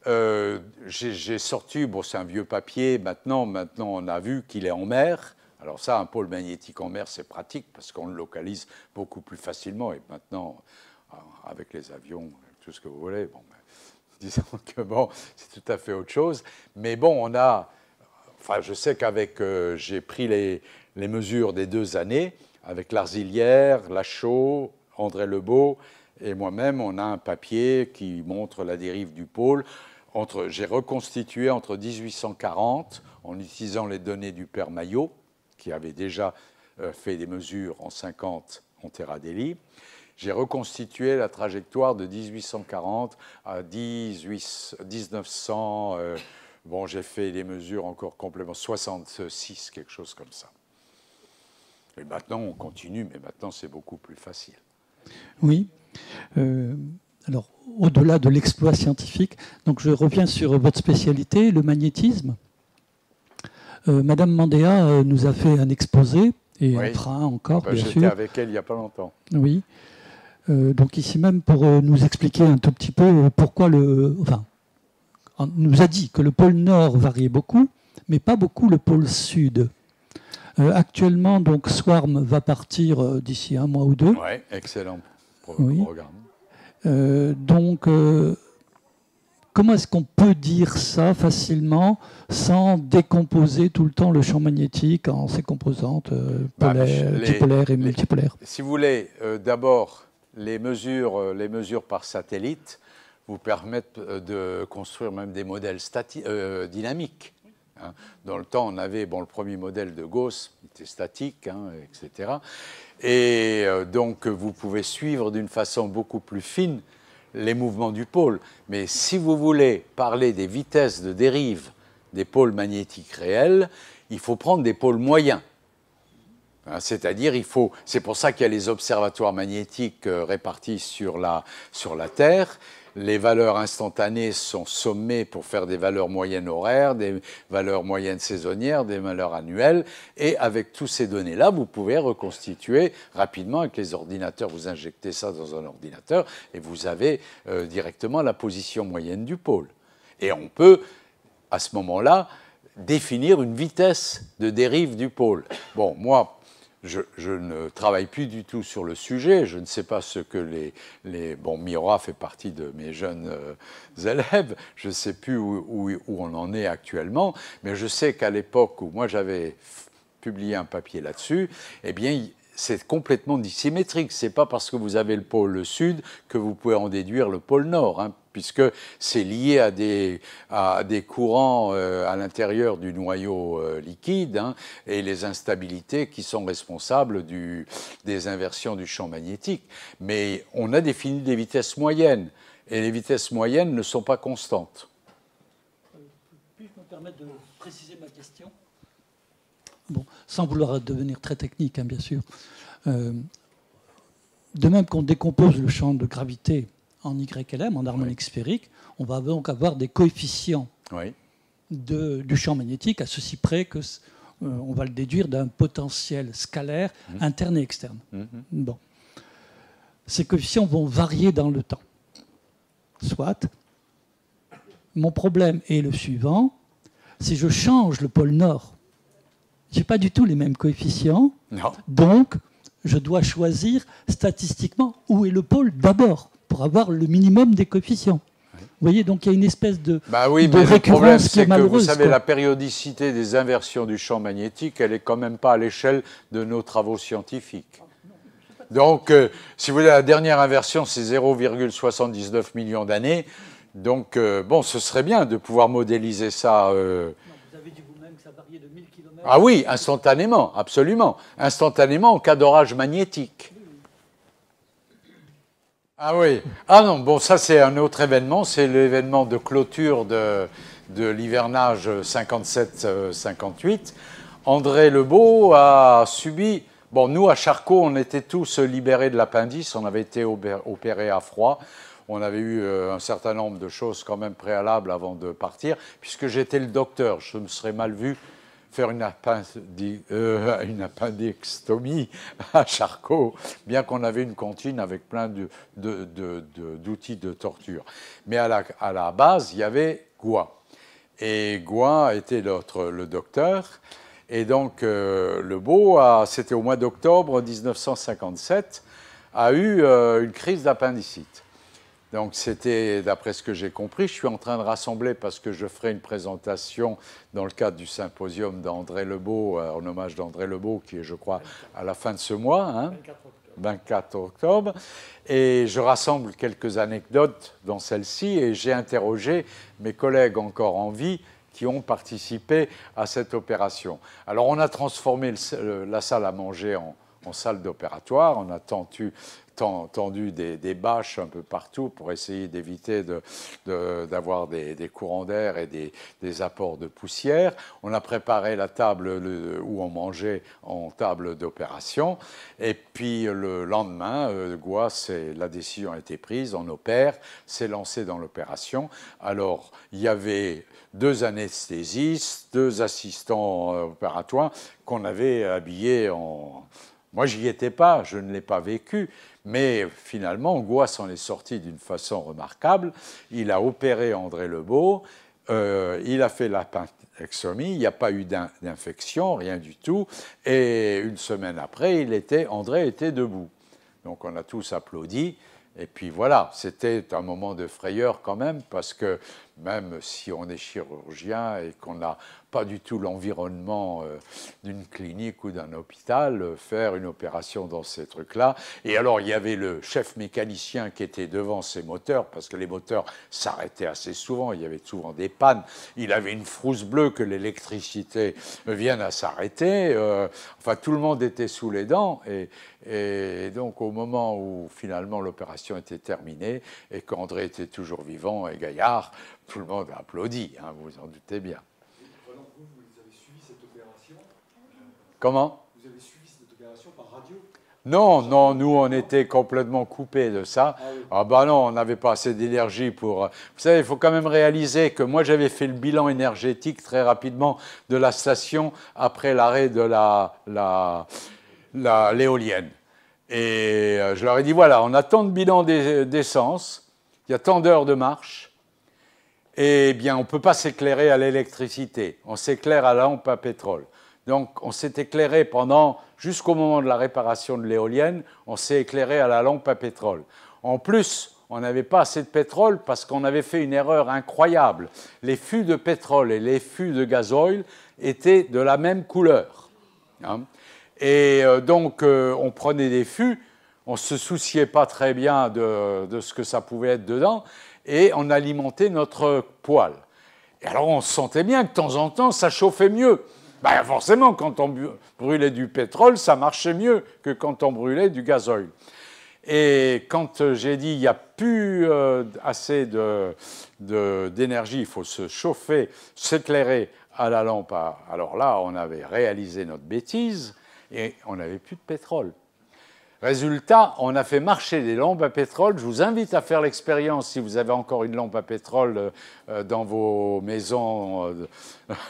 euh, j'ai sorti, bon c'est un vieux papier, maintenant, maintenant on a vu qu'il est en mer. Alors ça, un pôle magnétique en mer, c'est pratique parce qu'on le localise beaucoup plus facilement. Et maintenant, euh, avec les avions, tout ce que vous voulez, bon, ben, disant que bon, c'est tout à fait autre chose. Mais bon, on a. Enfin, je sais qu'avec. Euh, j'ai pris les, mesures des deux années, avec Larzilière, Lachaud, André Lebeau et moi-même, on a un papier qui montre la dérive du pôle. J'ai reconstitué entre 1840, en utilisant les données du père Maillot, qui avait déjà euh, fait des mesures en 50 en Terra j'ai reconstitué la trajectoire de 1840 à 1900. Euh, bon, j'ai fait des mesures encore complément 66, quelque chose comme ça. Et maintenant, on continue, mais maintenant, c'est beaucoup plus facile.
Oui. Euh, alors, au-delà de l'exploit scientifique, donc je reviens sur votre spécialité, le magnétisme. Euh, Madame Mandéa nous a fait un exposé et un train encore, ben, bien sûr. J'étais avec elle il n'y a pas longtemps. Oui. Euh, donc ici même pour euh, nous expliquer un tout petit peu euh, pourquoi le... Enfin, on nous a dit que le pôle Nord variait beaucoup, mais pas beaucoup le pôle Sud. actuellement, donc Swarm va partir d'ici un mois ou deux. oui, excellent donc, comment est-ce qu'on peut dire ça facilement sans décomposer tout le temps le champ magnétique en ses composantes bah, polaires, dipolaires et multipolaires
Si vous voulez, d'abord, les mesures, euh, les mesures par satellite vous permettent euh, de construire même des modèles euh, dynamiques. Hein. Dans le temps, on avait bon, le premier modèle de Gauss, il était statique, etc. Hein, et donc, vous pouvez suivre d'une façon beaucoup plus fine les mouvements du pôle. Mais si vous voulez parler des vitesses de dérive des pôles magnétiques réels, il faut prendre des pôles moyens. Hein, c'est-à-dire, il faut. C'est pour ça qu'il y a les observatoires magnétiques euh, répartis sur la, sur la Terre. Les valeurs instantanées sont sommées pour faire des valeurs moyennes horaires, des valeurs moyennes saisonnières, des valeurs annuelles. Et avec toutes ces données-là, vous pouvez reconstituer rapidement avec les ordinateurs. Vous injectez ça dans un ordinateur et vous avez euh, directement la position moyenne du pôle. Et on peut, à ce moment-là, définir une vitesse de dérive du pôle. Bon, moi, je, ne travaille plus du tout sur le sujet. Je ne sais pas ce que les. les bon, Miora fait partie de mes jeunes euh, élèves. Je ne sais plus où, on en est actuellement. Mais je sais qu'à l'époque où moi j'avais publié un papier là-dessus, eh bien, c'est complètement dissymétrique. C'est pas parce que vous avez le pôle sud que vous pouvez en déduire le pôle nord. Hein puisque c'est lié à des, courants euh, à l'intérieur du noyau euh, liquide hein, et les instabilités qui sont responsables des inversions du champ magnétique. Mais on a défini des vitesses moyennes, et les vitesses moyennes ne sont pas constantes.
Puis-je me permettre de préciser ma question sans vouloir devenir très technique, hein, bien sûr. Euh, de même qu'on décompose le champ de gravité en YLM, en harmonique sphérique, on va donc avoir des coefficients du champ magnétique à ceci près que euh, on va le déduire d'un potentiel scalaire mhm. interne et externe. Mhm. Bon. Ces coefficients vont varier dans le temps. Soit. Mon problème est le suivant. Si je change le pôle nord, n'ai pas du tout les mêmes coefficients. Donc, je dois choisir statistiquement où est le pôle d'abord pour avoir le minimum des coefficients. Vous voyez, donc il y a une espèce
de, bah récurrence le problème, qui Que vous savez, la périodicité des inversions du champ magnétique, elle est quand même pas à l'échelle de nos travaux scientifiques. Donc, euh, si vous voulez, la dernière inversion, c'est 0,79 millions d'années. Donc, euh, bon, ce serait bien de pouvoir modéliser ça. Euh, vous avez dit vous-même que ça variait de 1000 km. Ah oui, instantanément, absolument. Instantanément en cas d'orage magnétique. Ah oui. Ah non, bon, ça c'est un autre événement, c'est l'événement de clôture de, de l'hivernage 57-58. André Lebeau a subi. Bon, nous à Charcot, on était tous libérés de l'appendice, on avait été opérés à froid. On avait eu euh, un certain nombre de choses quand même préalables avant de partir, puisque j'étais le docteur, je me serais mal vu faire une, appendic euh, une à Charcot, bien qu'on avait une cantine avec plein d'outils de, de, de, torture. Mais à la, à la base, il y avait Gouin. Et Gouin était le docteur. Et donc, euh, le beau, c'était au mois d'octobre 1957, a eu euh, une crise d'appendicite. Donc c'était, d'après ce que j'ai compris, je suis en train de rassembler parce que je ferai une présentation dans le cadre du symposium d'André Lebeau, euh, en hommage d'André Lebeau, qui est, je crois, à la fin de ce mois. 24 hein. octobre. Et je rassemble quelques anecdotes dans celle-ci et j'ai interrogé mes collègues encore en vie qui ont participé à cette opération. Alors on a transformé la salle à manger en, salle d'opératoire, on a tenté tendu des, bâches un peu partout pour essayer d'éviter d'avoir des, courants d'air et des, apports de poussière. On a préparé la table où on mangeait en table d'opération. Et puis le lendemain, euh, la décision a été prise, on opère, c'est lancé dans l'opération. Alors, il y avait deux anesthésistes, deux assistants euh, opératoires qu'on avait habillés en moi, j'y étais pas, je ne l'ai pas vécu, mais finalement, Goua en est sorti d'une façon remarquable. Il a opéré André Lebeau, euh, il a fait la pentexomie, il n'y a pas eu d'infection, rien du tout, et une semaine après, il était, André était debout. Donc on a tous applaudi, et puis voilà, c'était un moment de frayeur quand même, parce que même si on est chirurgien et qu'on n'a pas du tout l'environnement euh, d'une clinique ou d'un hôpital, euh, faire une opération dans ces trucs-là. Et alors, il y avait le chef mécanicien qui était devant ces moteurs, parce que les moteurs s'arrêtaient assez souvent, il y avait souvent des pannes. Il avait une frousse bleue que l'électricité vienne à s'arrêter. Euh, enfin, tout le monde était sous les dents. et donc, au moment où finalement l'opération était terminée et qu'André était toujours vivant et gaillard, tout le monde applaudit, hein, vous vous en doutez bien.
vous, avez suivi cette opération Comment Vous avez suivi cette opération par radio
non, non, nous on était complètement coupés de ça. Ah, ah bah ben non, on n'avait pas assez d'énergie pour... Euh, vous savez, il faut quand même réaliser que moi j'avais fait le bilan énergétique très rapidement de la station après l'arrêt de la, la, la, l'éolienne. Et euh, je leur ai dit, voilà, on a tant de bilan d'essence, il y a tant d'heures de marche, eh bien, on ne peut pas s'éclairer à l'électricité, on s'éclaire à la lampe à pétrole. Donc, on s'est éclairé pendant, jusqu'au moment de la réparation de l'éolienne, on s'est éclairé à la lampe à pétrole. En plus, on n'avait pas assez de pétrole parce qu'on avait fait une erreur incroyable. Les fûts de pétrole et les fûts de gazoil étaient de la même couleur. Hein. et euh, donc, euh, on prenait des fûts, on ne se souciait pas très bien de ce que ça pouvait être dedans, et on alimentait notre poêle. Et alors on sentait bien que de temps en temps, ça chauffait mieux. Bah, forcément, quand on brûlait du pétrole, ça marchait mieux que quand on brûlait du gazoil. Et quand euh, j'ai dit il n'y a plus euh, assez d'énergie, il faut se chauffer, s'éclairer à la lampe, ah, alors là, on avait réalisé notre bêtise et on n'avait plus de pétrole. Résultat, on a fait marcher des lampes à pétrole. Je vous invite à faire l'expérience si vous avez encore une lampe à pétrole euh, euh, dans vos maisons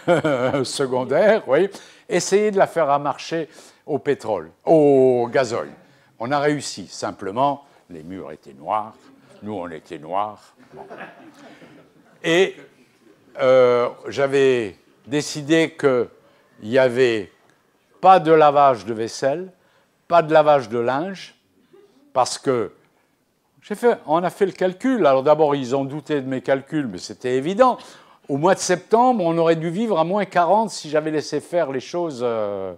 euh, secondaires. Oui. Essayez de la faire marcher au pétrole, au gazole. On a réussi. Simplement, les murs étaient noirs. Nous, on était noirs. Et j'avais décidé qu'il n'y avait pas de lavage de vaisselle pas de lavage de linge, parce que fait, on a fait le calcul. Alors d'abord, ils ont douté de mes calculs, mais c'était évident. Au mois de septembre, on aurait dû vivre à moins 40 si j'avais laissé faire les choses euh,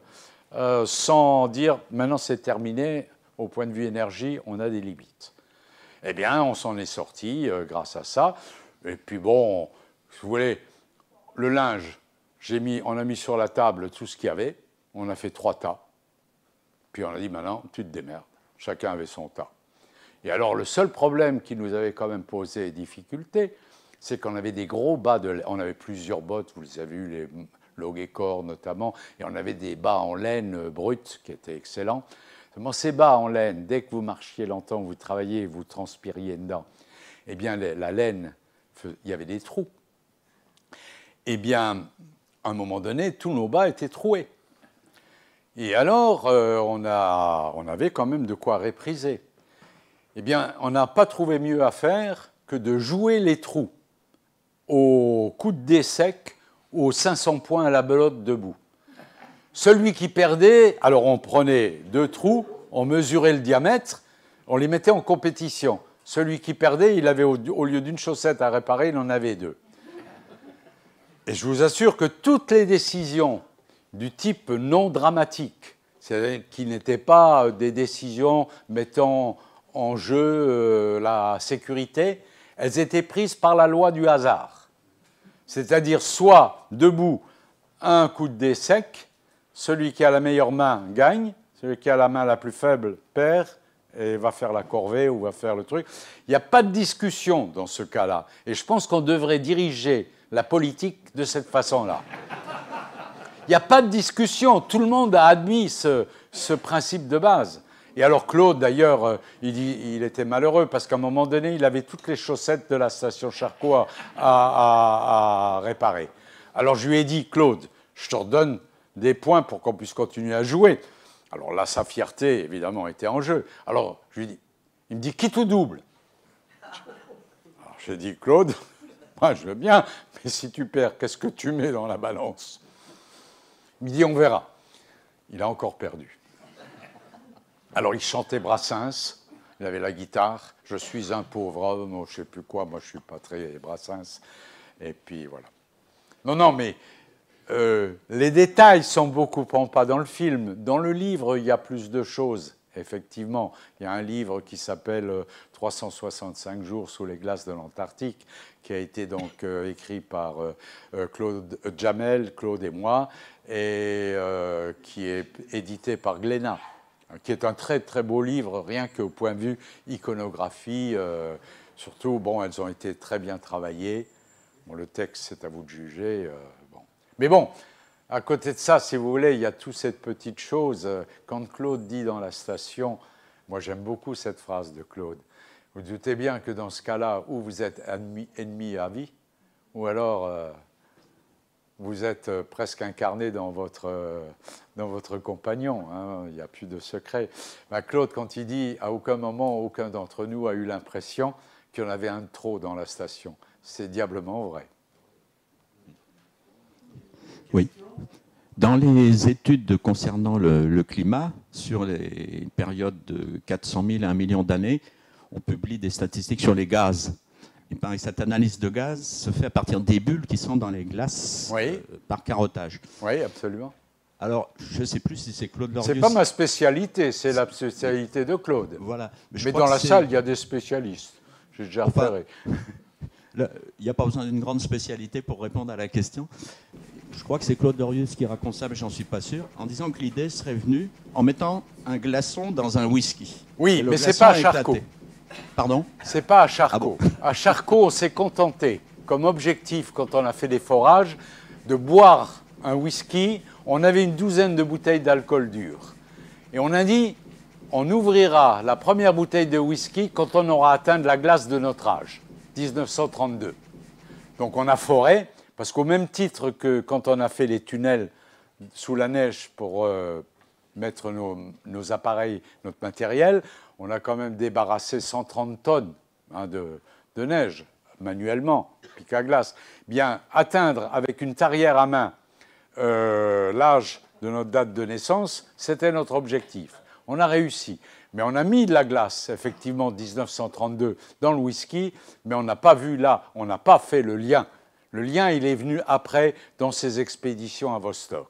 euh, sans dire maintenant c'est terminé, au point de vue énergie, on a des limites. Eh bien, on s'en est sorti euh, grâce à ça. Et puis bon, si vous voulez, le linge, j'ai mis, on a mis sur la table tout ce qu'il y avait. On a fait trois tas. Puis on a dit maintenant, bah tu te démerdes. Chacun avait son tas. Et alors le seul problème qui nous avait quand même posé difficulté, c'est qu'on avait des gros bas de laine. On avait plusieurs bottes, vous les avez eu, les corps notamment, et on avait des bas en laine brute qui étaient excellents. Mais ces bas en laine, dès que vous marchiez longtemps, vous travailliez, vous transpiriez dedans, eh bien la laine, il y avait des trous. Eh bien, à un moment donné, tous nos bas étaient troués. Et alors, euh, on, avait quand même de quoi répriser. Eh bien, on n'a pas trouvé mieux à faire que de jouer les trous au coup de dé sec, aux 500 points à la belote debout. Celui qui perdait, alors on prenait deux trous, on mesurait le diamètre, on les mettait en compétition. Celui qui perdait, il avait au lieu d'une chaussette à réparer, il en avait deux. Et je vous assure que toutes les décisions du type non dramatique, c'est-à-dire qui n'étaient pas euh, des décisions mettant en jeu euh, la sécurité, elles étaient prises par la loi du hasard. C'est-à-dire soit debout, un coup de dé sec, celui qui a la meilleure main gagne, celui qui a la main la plus faible perd et va faire la corvée ou va faire le truc. Il n'y a pas de discussion dans ce cas-là. Et je pense qu'on devrait diriger la politique de cette façon-là. Il n'y a pas de discussion. Tout le monde a admis ce, principe de base. Et alors Claude, d'ailleurs, euh, il, était malheureux parce qu'à un moment donné, il avait toutes les chaussettes de la station Charcot à, réparer. Alors je lui ai dit, Claude, je te redonne des points pour qu'on puisse continuer à jouer. Alors là, sa fierté, évidemment, était en jeu. Alors je lui dit, il me dit, quitte ou double Alors j'ai dit, Claude, moi je veux bien, mais si tu perds, qu'est-ce que tu mets dans la balance il dit on verra. Il a encore perdu. Alors il chantait Brassens, il avait la guitare, je suis un pauvre homme, je sais plus quoi, moi je suis pas très Brassens. Et puis voilà. Non, non, mais euh, les détails sont beaucoup en pas dans le film. Dans le livre, il y a plus de choses, effectivement. Il y a un livre qui s'appelle euh, 365 jours sous les glaces de l'Antarctique, qui a été donc euh, écrit par euh, euh, Claude Jamel, Claude et moi, et qui est édité par Glénat, qui est un très très beau livre, rien qu'au point de vue iconographie. surtout, bon, elles ont été très bien travaillées. Bon, le texte, c'est à vous de juger. bon. Mais bon, à côté de ça, si vous voulez, il y a toute cette petite chose. Quand Claude dit dans la station, moi j'aime beaucoup cette phrase de Claude, vous doutez bien que dans ce cas-là, ou vous êtes ennemi, à vie, ou alors euh, vous êtes euh, presque incarné dans votre, euh, dans votre compagnon. Hein, il n'y a plus de secret. Bah, Claude, quand il dit à aucun moment, aucun d'entre nous a eu l'impression qu'il y avait un trop dans la station, c'est diablement vrai. Oui. Dans les études concernant le, climat, sur les périodes de 400 000 à 1 million d'années, on publie des statistiques sur les gaz. Et cette analyse de gaz se fait à partir des bulles qui sont dans les glaces euh, par carottage. Oui, absolument. Alors, je ne sais plus si c'est Claude Ce n'est pas ma spécialité, c'est la spécialité de Claude. Voilà. Mais, dans la salle, il y a des spécialistes. J'ai déjà enfin, Il n'y a pas besoin d'une grande spécialité pour répondre à la question. Je crois que c'est Claude Lorius qui raconte ça, mais j'en suis pas sûr, en disant que l'idée serait venue en mettant un glaçon dans un whisky. Oui, mais c'est pas Charcot. Pardon C'est pas à Charcot. Ah à Charcot, on s'est contenté, comme objectif, quand on a fait des forages, de boire un whisky. On avait une douzaine de bouteilles d'alcool dur. Et on a dit, on ouvrira la première bouteille de whisky quand on aura atteint la glace de notre âge, 1932. Donc on a foré, parce qu'au même titre que quand on a fait les tunnels sous la neige pour euh, mettre nos appareils, notre matériel, on a quand même débarrassé 130 tonnes hein, de, neige manuellement, pic à glace. Bien, atteindre avec une tarière à main euh, l'âge de notre date de naissance, c'était notre objectif. On a réussi. Mais on a mis de la glace, effectivement, 1932 dans le whisky, mais on n'a pas vu là, on n'a pas fait le lien. Le lien, il est venu après dans ces expéditions à Vostok.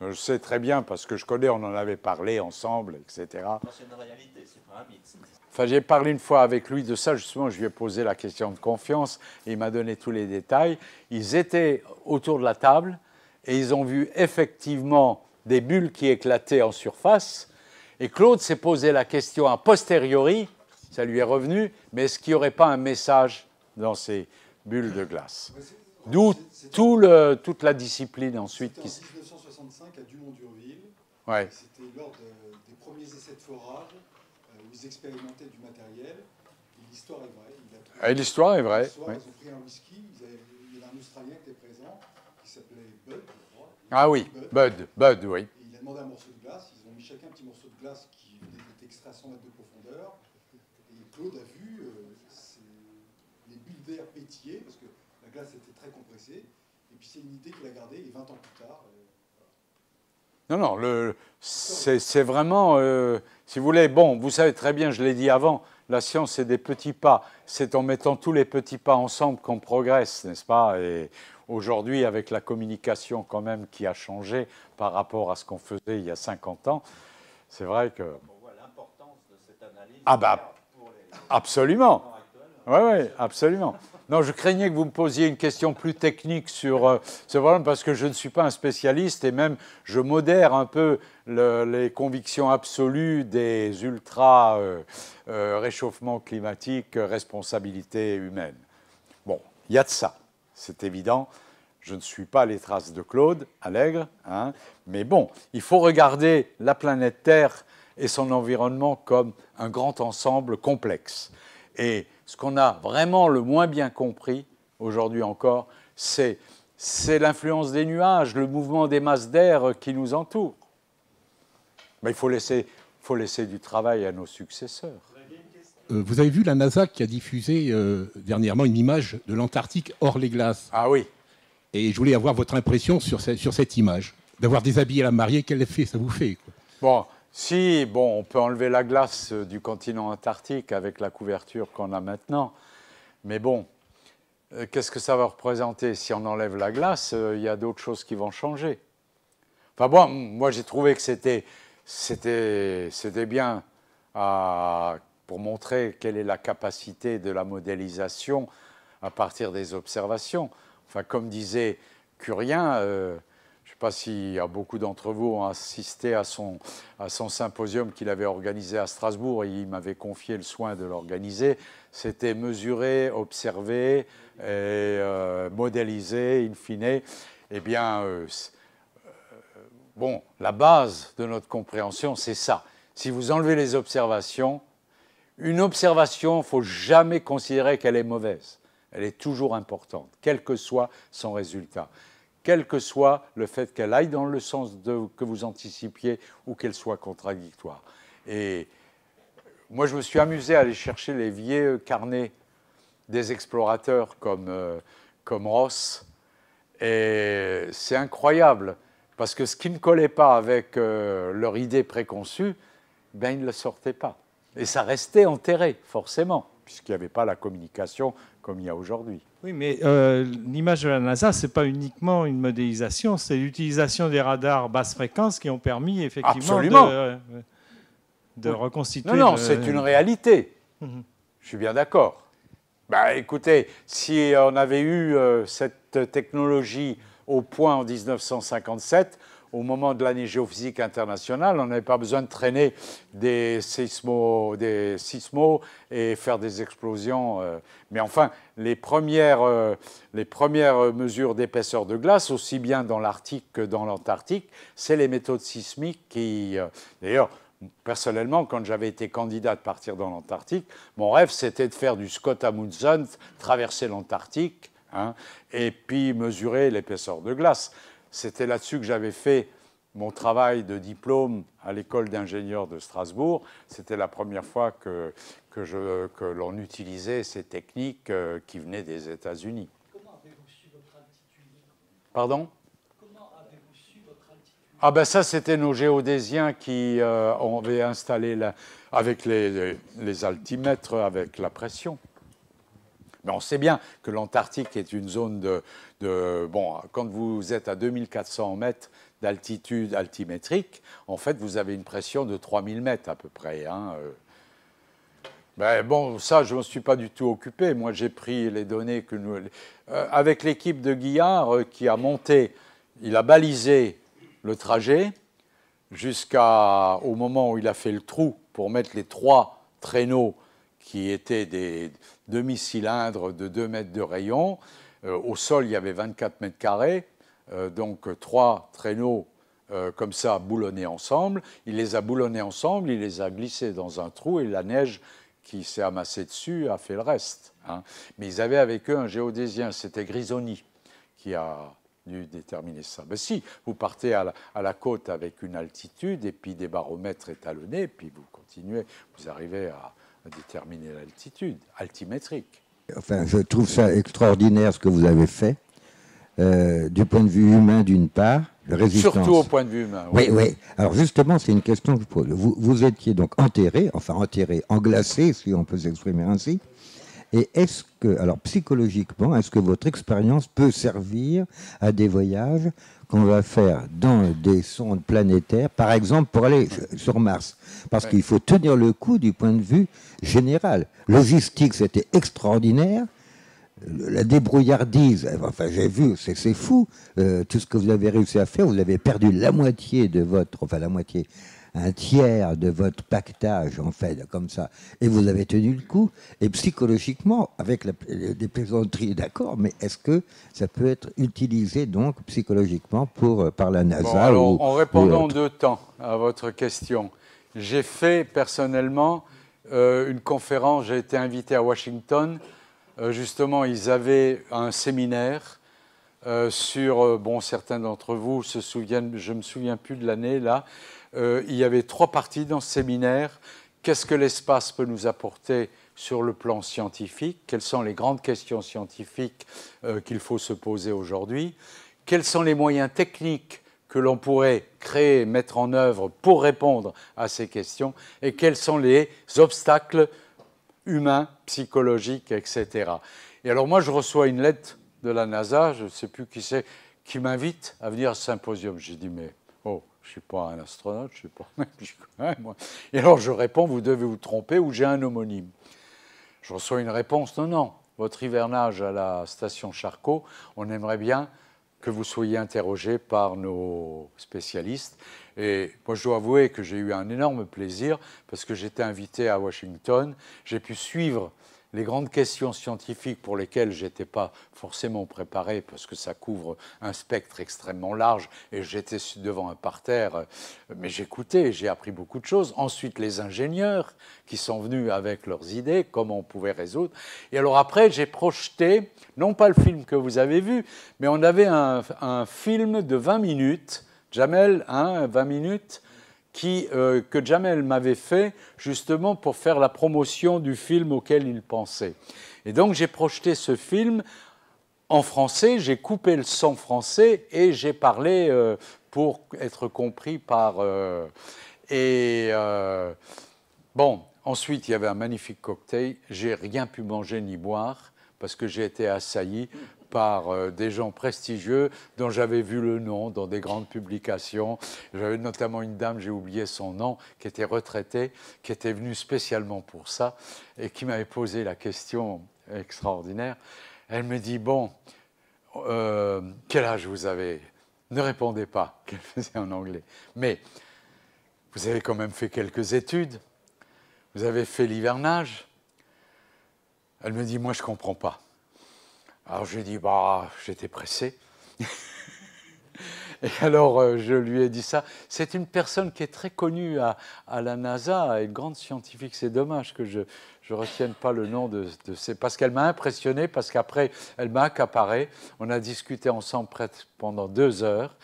Je sais très bien parce que je connais, on en avait parlé ensemble, etc. Enfin, j'ai parlé une fois avec lui de ça, justement, je lui ai posé la question de confiance, et il m'a donné tous les détails. Ils étaient autour de la table et ils ont vu effectivement des bulles qui éclataient en surface. Et Claude s'est posé la question a posteriori, ça lui est revenu, mais est-ce qu'il n'y aurait pas un message dans ces bulles de glace D'où tout toute la discipline ensuite qui.
C'était lors des premiers essais de forage euh, où ils expérimentaient du matériel. Ah, l'histoire est vraie.
l'histoire est vraie. Ils
ont pris un whisky. il y avait un Australien qui était présent, qui s'appelait Bud,
Ah oui, Bud. Bud, oui.
il a demandé un morceau de glace. Ils ont mis chacun un petit morceau de glace qui était extrait à 100 mètres de profondeur. Et Claude a vu euh, les bulles d'air pétiller parce que la glace était très compressée. Et puis c'est une idée qu'il a gardée. Et 20 ans plus tard, euh,
non, non, c'est vraiment, euh, si vous voulez, bon, vous savez très bien, je l'ai dit avant, la science, c'est des petits pas. C'est en mettant tous les petits pas ensemble qu'on progresse, n'est-ce pas Et aujourd'hui, avec la communication quand même qui a changé par rapport à ce qu'on faisait il y a 50 ans, c'est vrai que... On voit l'importance de cette analyse. Ah bah, absolument. Oui, oui, absolument. Non, je craignais que vous me posiez une question plus technique sur euh, ce problème parce que je ne suis pas un spécialiste et même je modère un peu les convictions absolues des ultra euh, euh, réchauffement climatique, responsabilité humaine. Bon, il y a de ça, c'est évident. Je ne suis pas les traces de Claude Allègre, hein. mais bon, il faut regarder la planète Terre et son environnement comme un grand ensemble complexe. Et ce qu'on a vraiment le moins bien compris aujourd'hui encore, c'est l'influence des nuages, le mouvement des masses d'air qui nous entourent. Mais il faut laisser, faut laisser du travail à nos successeurs. Euh, vous avez vu la NASA qui a diffusé euh, dernièrement une image de l'Antarctique hors les
glaces. Ah oui. Et je voulais avoir votre impression sur, cette image. D'avoir déshabillé la mariée, quel effet ça vous fait quoi.
Bon, si, bon, on peut enlever la glace euh, du continent antarctique avec la couverture qu'on a maintenant, mais bon, euh, qu'est-ce que ça va représenter Si on enlève la glace, euh, il y a d'autres choses qui vont changer. Enfin bon, moi j'ai trouvé que c'était, c'était, c'était bien pour montrer quelle est la capacité de la modélisation à partir des observations. Enfin, comme disait Curien, sais pas si y euh, a beaucoup d'entre vous ont assisté à son, symposium qu'il avait organisé à Strasbourg et il m'avait confié le soin de l'organiser. C'était mesurer, observer et euh, modéliser, in fine. Eh bien, euh, bon, la base de notre compréhension, c'est ça. Si vous enlevez les observations, une observation, il ne faut jamais considérer qu'elle est mauvaise. Elle est toujours importante, quel que soit son résultat quel que soit le fait qu'elle aille dans le sens que vous anticipiez ou qu'elle soit contradictoire. Et moi, je me suis amusé à aller chercher les vieux carnets des explorateurs comme, euh, comme Ross. Et c'est incroyable, parce que ce qui ne collait pas avec euh, leur idée préconçue, ben, ils ne le sortaient pas. Et ça restait enterré, forcément, puisqu'il n'y avait pas la communication comme il y a aujourd'hui.
Oui, mais euh,
l'image de la NASA, ce n'est pas uniquement une modélisation, c'est l'utilisation des radars basse fréquence qui ont permis effectivement de, euh,
de reconstituer. Non, non, c'est une
réalité. Mhm. Je suis bien d'accord. Bah, écoutez, si on avait eu euh, cette technologie au point en 1957, au moment de l'année géophysique internationale, on n'avait pas besoin de traîner des sismos, et faire des explosions. Euh. Mais enfin, euh, les premières, mesures d'épaisseur de glace, aussi bien dans l'Arctique que dans l'Antarctique, c'est les méthodes sismiques qui... Euh, d'ailleurs, personnellement, quand j'avais été candidat de partir dans l'Antarctique, mon rêve, c'était de faire du Scott Amundsen, traverser l'Antarctique, hein, et puis mesurer l'épaisseur de glace. C'était là-dessus que j'avais fait mon travail de diplôme à l'école d'ingénieurs de Strasbourg. C'était la première fois que, que, je, que l'on utilisait ces techniques euh, qui venaient des États-Unis. Comment avez-vous su votre altitude Pardon Comment avez-vous su votre altitude Ah ben ça, c'était nos géodésiens qui ont euh, avaient installé avec les altimètres, avec la pression. Mais on sait bien que l'Antarctique est une zone de, bon, quand vous êtes à 2400 mètres d'altitude altimétrique, en fait, vous avez une pression de 3000 mètres à peu près. Hein. Euh. Ben, bon, ça, je ne me suis pas du tout occupé. Moi, j'ai pris les données que nous... Euh, avec l'équipe de Guillard euh, qui a monté, il a balisé le trajet jusqu'au moment où il a fait le trou pour mettre les trois traîneaux qui étaient des demi-cylindres de 2 mètres de rayon. Euh, au sol, il y avait 24 mètres carrés, euh, donc euh, trois traîneaux comme ça boulonnés ensemble. Il les a boulonnés ensemble, il les a glissés dans un trou et la neige qui s'est amassée dessus a fait le reste. Hein. Mais ils avaient avec eux un géodésien, c'était Grisoni qui a dû déterminer ça. Mais ben, si, vous partez à la, côte avec une altitude et puis des baromètres étalonnés, puis vous continuez, vous arrivez à déterminer l'altitude altimétrique.
Enfin, je trouve ça extraordinaire ce que vous avez fait, euh, du point de vue humain d'une part, le résistance. Surtout au point de vue humain. Oui, oui. Alors justement, c'est une question que je pose. Vous, vous étiez donc enterré, enfin enterré, englacé, si on peut s'exprimer ainsi, et est-ce que, alors psychologiquement, est-ce que votre expérience peut servir à des voyages qu'on va faire dans des sondes planétaires, par exemple pour aller sur Mars Parce qu'il faut tenir le coup du point de vue général. Logistique, c'était extraordinaire la débrouillardise, enfin j'ai vu, c'est fou, euh, tout ce que vous avez réussi à faire, vous avez perdu la moitié de votre, enfin la moitié, un tiers de votre pactage, en fait, comme ça, et vous avez tenu le coup, et psychologiquement, avec des plaisanteries, d'accord, mais est-ce que ça peut être utilisé, donc, psychologiquement pour, euh, par la NASA alors, En répondant
de temps à votre question, j'ai fait personnellement euh, une conférence, j'ai été invité à Washington, euh, justement, ils avaient un séminaire sur, bon, certains d'entre vous se souviennent, je ne me souviens plus de l'année, là, euh, il y avait trois parties dans ce séminaire. Qu'est-ce que l'espace peut nous apporter sur le plan scientifique Quelles sont les grandes questions scientifiques euh, qu'il faut se poser aujourd'hui Quels sont les moyens techniques que l'on pourrait créer, mettre en œuvre pour répondre à ces questions Et quels sont les obstacles humains, psychologiques, etc. Et alors moi, je reçois une lettre de la NASA, je ne sais plus qui c'est, qui m'invite à venir à ce symposium. J'ai dit, mais oh, je ne suis pas un astronaute, je suis pas un moi. Et alors je réponds, vous devez vous tromper ou j'ai un homonyme. Je reçois une réponse, non, non, votre hivernage à la station Charcot, on aimerait bien que vous soyez interrogé par nos spécialistes. Et moi, je dois avouer que j'ai eu un énorme plaisir parce que j'étais invité à Washington. J'ai pu suivre les grandes questions scientifiques pour lesquelles j'étais pas forcément préparé parce que ça couvre un spectre extrêmement large et j'étais devant un parterre, euh, mais j'écoutais, j'ai appris beaucoup de choses. Ensuite, les ingénieurs qui sont venus avec leurs idées, comment on pouvait résoudre. Et alors après, j'ai projeté, non pas le film que vous avez vu, mais on avait un, film de 20 minutes, Jamel, hein, 20 minutes, qui, euh, que Jamel m'avait fait justement pour faire la promotion du film auquel il pensait. Et donc j'ai projeté ce film en français, j'ai coupé le son français et j'ai parlé euh, pour être compris par... Euh, et bon, ensuite il y avait un magnifique cocktail, j'ai rien pu manger ni boire parce que j'ai été assailli par euh, des gens prestigieux dont j'avais vu le nom dans des grandes publications. J'avais notamment une dame, j'ai oublié son nom, qui était retraitée, qui était venue spécialement pour ça et qui m'avait posé la question extraordinaire. Elle me dit, bon, euh, quel âge vous avez Ne répondez pas, qu'elle faisait en anglais. Mais vous avez quand même fait quelques études, vous avez fait l'hivernage. Elle me dit, moi je ne comprends pas. Alors je lui ai dit, bah, j'étais pressé. Et alors, euh, je lui ai dit ça. C'est une personne qui est très connue à, à la NASA, une grande scientifique. C'est dommage que je ne retienne pas le nom de, de ces... Parce qu'elle m'a impressionné, parce qu'après, elle m'a accaparé. On a discuté ensemble pendant deux heures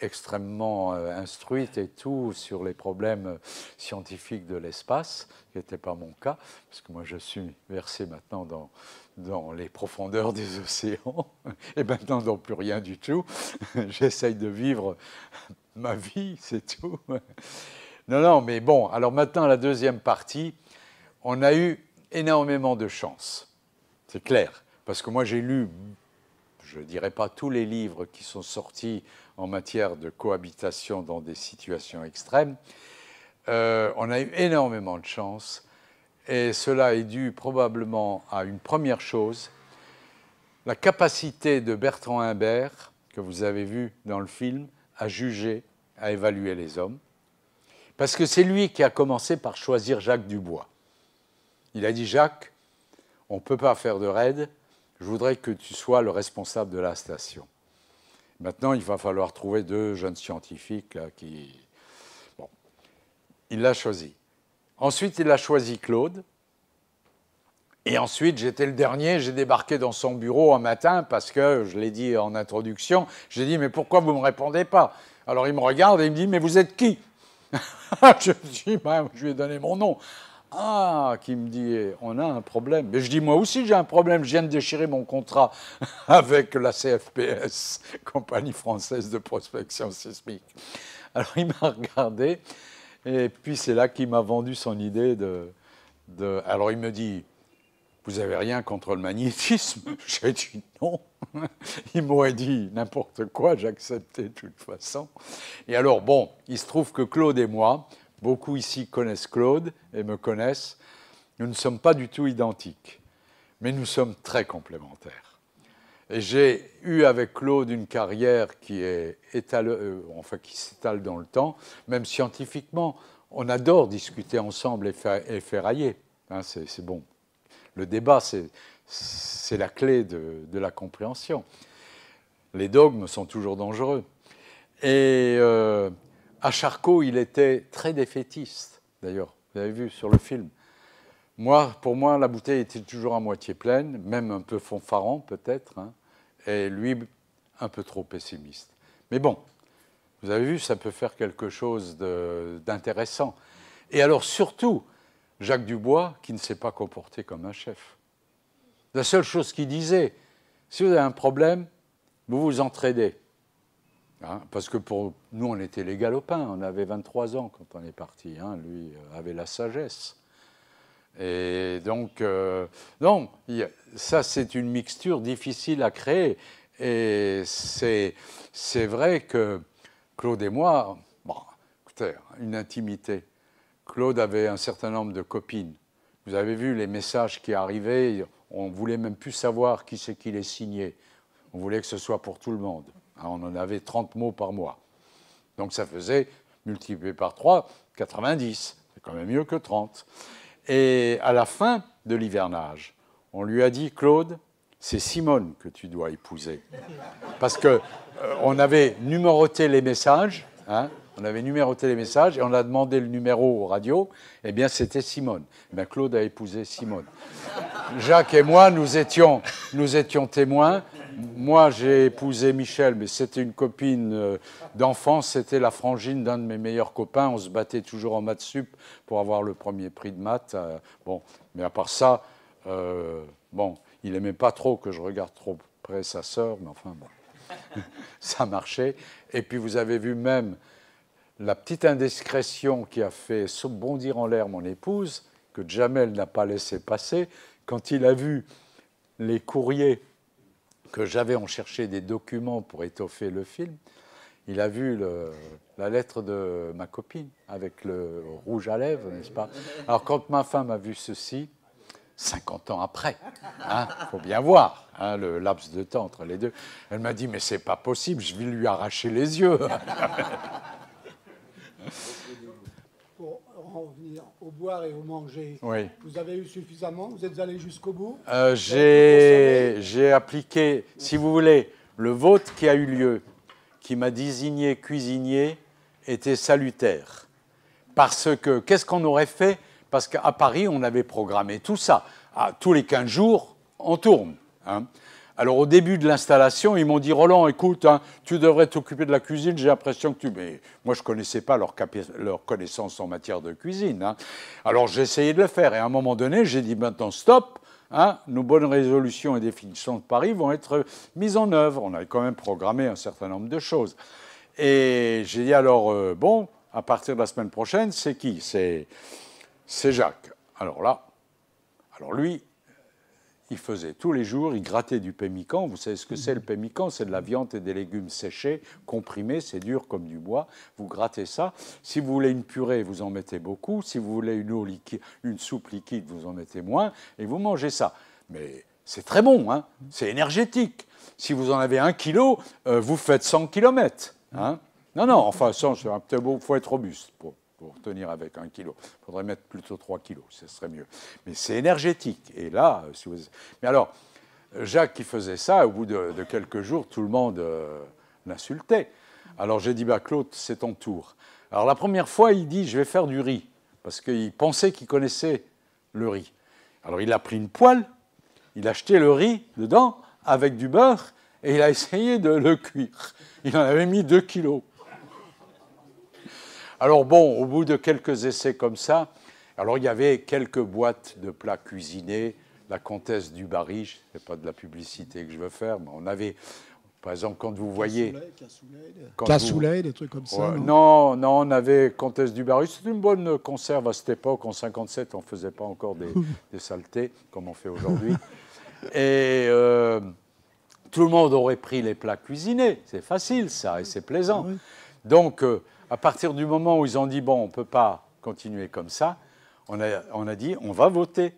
extrêmement euh, instruite et tout sur les problèmes euh, scientifiques de l'espace, qui n'était pas mon cas, parce que moi je suis versé maintenant dans, dans les profondeurs des océans, et maintenant dans plus rien du tout. J'essaye de vivre ma vie, c'est tout. Non, non, mais bon, alors maintenant la deuxième partie, on a eu énormément de chance, c'est clair, parce que moi j'ai lu je ne dirais pas tous les livres qui sont sortis en matière de cohabitation dans des situations extrêmes. Euh, on a eu énormément de chance et cela est dû probablement à une première chose, la capacité de Bertrand Imbert, que vous avez vu dans le film, à juger, à évaluer les hommes. Parce que c'est lui qui a commencé par choisir Jacques Dubois. Il a dit Jacques, on ne peut pas faire de raid, je voudrais que tu sois le responsable de la station. Maintenant, il va falloir trouver deux jeunes scientifiques qui. Bon. Il l'a choisi. Ensuite, il a choisi Claude. Et ensuite, j'étais le dernier, j'ai débarqué dans son bureau un matin parce que, je l'ai dit en introduction, j'ai dit Mais pourquoi vous ne me répondez pas Alors il me regarde et il me dit Mais vous êtes qui je, dis, ben, je lui ai donné mon nom. Ah, qui me dit, eh, on a un problème. Mais je dis, moi aussi j'ai un problème, je viens de déchirer mon contrat avec la CFPS, Compagnie française de prospection sismique. Alors il m'a regardé, et puis c'est là qu'il m'a vendu son idée de, Alors il me dit, vous avez rien contre le magnétisme J'ai dit non. Il m'aurait dit n'importe quoi, j'acceptais de toute façon. Et alors, bon, il se trouve que Claude et moi, Beaucoup ici connaissent Claude et me connaissent. Nous ne sommes pas du tout identiques, mais nous sommes très complémentaires. Et j'ai eu avec Claude une carrière qui est euh, s'étale dans le temps, même scientifiquement. On adore discuter ensemble et, faire et ferrailler. Hein, c'est bon. Le débat, c'est la clé de, la compréhension. Les dogmes sont toujours dangereux. Et euh, à Charcot, il était très défaitiste, d'ailleurs. Vous avez vu sur le film. Moi, pour moi, la bouteille était toujours à moitié pleine, même un peu fanfaron peut-être, hein. et lui, un peu trop pessimiste. Mais bon, vous avez vu, ça peut faire quelque chose d'intéressant. Et alors surtout, Jacques Dubois, qui ne s'est pas comporté comme un chef. La seule chose qu'il disait, si vous avez un problème, vous vous entraidez. Hein, parce que pour nous, on était les galopins, on avait 23 ans quand on est parti. Hein. lui euh, avait la sagesse. Et donc, euh, non, ça c'est une mixture difficile à créer. Et c'est vrai que Claude et moi, écoutez, une intimité. Claude avait un certain nombre de copines. Vous avez vu les messages qui arrivaient, on voulait même plus savoir qui c'est qui les signait. On voulait que ce soit pour tout le monde. Ah, on en avait 30 mots par mois. Donc ça faisait, multiplié par 3, 90. C'est quand même mieux que 30. Et à la fin de l'hivernage, on lui a dit, Claude, c'est Simone que tu dois épouser. Parce que euh, on avait numéroté les messages, hein, on avait numéroté les messages et on a demandé le numéro aux radio. Eh bien, c'était Simone. Eh Claude a épousé Simone. Jacques et moi, nous étions, nous étions témoins moi, j'ai épousé Michel, mais c'était une copine euh, d'enfance, c'était la frangine d'un de mes meilleurs copains. On se battait toujours en maths sup pour avoir le premier prix de maths. Euh, bon, mais à part ça, euh, bon, il aimait pas trop que je regarde trop près sa sœur, mais enfin, ça marchait. Et puis vous avez vu même la petite indiscrétion qui a fait bondir en l'air mon épouse, que Jamel n'a pas laissé passer, quand il a vu les courriers que j'avais en cherché des documents pour étoffer le film, il a vu la lettre de ma copine avec le rouge à lèvres, n'est-ce pas Alors quand ma femme a vu ceci, 50 ans après, il hein, faut bien voir hein, le laps de temps entre les deux, elle m'a dit mais c'est pas possible, je vais lui arracher les yeux
au boire et au manger. Vous avez eu suffisamment Vous êtes allé jusqu'au bout euh,
J'ai appliqué, si vous voulez, le vote qui a eu lieu, qui m'a désigné cuisinier, était salutaire. Parce que, qu'est-ce qu'on aurait fait Parce qu'à Paris, on avait programmé tout ça. À, tous les 15 jours, on tourne. Hein. Alors au début de l'installation, ils m'ont dit Roland, écoute, hein, tu devrais t'occuper de la cuisine, j'ai l'impression que tu. Mais moi, je ne connaissais pas leur, connaissance en matière de cuisine. Hein. Alors j'ai essayé de le faire. Et à un moment donné, j'ai dit maintenant stop, hein, nos bonnes résolutions et définitions de Paris vont être mises en œuvre. On avait quand même programmé un certain nombre de choses. Et j'ai dit alors, euh, bon, à partir de la semaine prochaine, c'est qui C'est Jacques. Alors là, alors lui, il faisait tous les jours, il grattait du pemmican. Vous savez ce que c'est le pemmican C'est de la viande et des légumes séchés, comprimés, c'est dur comme du bois. Vous grattez ça. Si vous voulez une purée, vous en mettez beaucoup. Si vous voulez une, une soupe liquide, vous en mettez moins. Et vous mangez ça. Mais c'est très bon, hein c'est énergétique. Si vous en avez un kilo, euh, vous faites 100 km Hein non, non, enfin, 100, c'est un petit beau, il faut être robuste. Pour pour tenir avec un kilo. Il faudrait mettre plutôt trois kilos, ce serait mieux. Mais c'est énergétique. Et là, euh, Mais alors, Jacques qui faisait ça, au bout de, quelques jours, tout le monde euh, l'insultait. Alors j'ai dit, bah Claude, c'est ton tour. Alors la première fois, il dit, je vais faire du riz, parce qu'il pensait qu'il connaissait le riz. Alors il a pris une poêle, il a acheté le riz dedans avec du beurre, et il a essayé de le cuire. Il en avait mis deux kilos. Alors bon, au bout de quelques essais comme ça, alors il y avait quelques boîtes de plats cuisinés, la comtesse du Barry, c'est pas de la publicité que je veux faire, mais on avait, par exemple, quand vous voyez... Cassoulet, vous... des trucs comme ça. non, non, on avait comtesse du Barry, c'est une bonne conserve à cette époque, en 57, on ne faisait pas encore des, saletés comme on fait aujourd'hui. Et euh, tout le monde aurait pris les plats cuisinés, c'est facile ça, et c'est plaisant. Ah Donc... Euh, à partir du moment où ils ont dit, bon, on ne peut pas continuer comme ça, on a, dit, on va voter.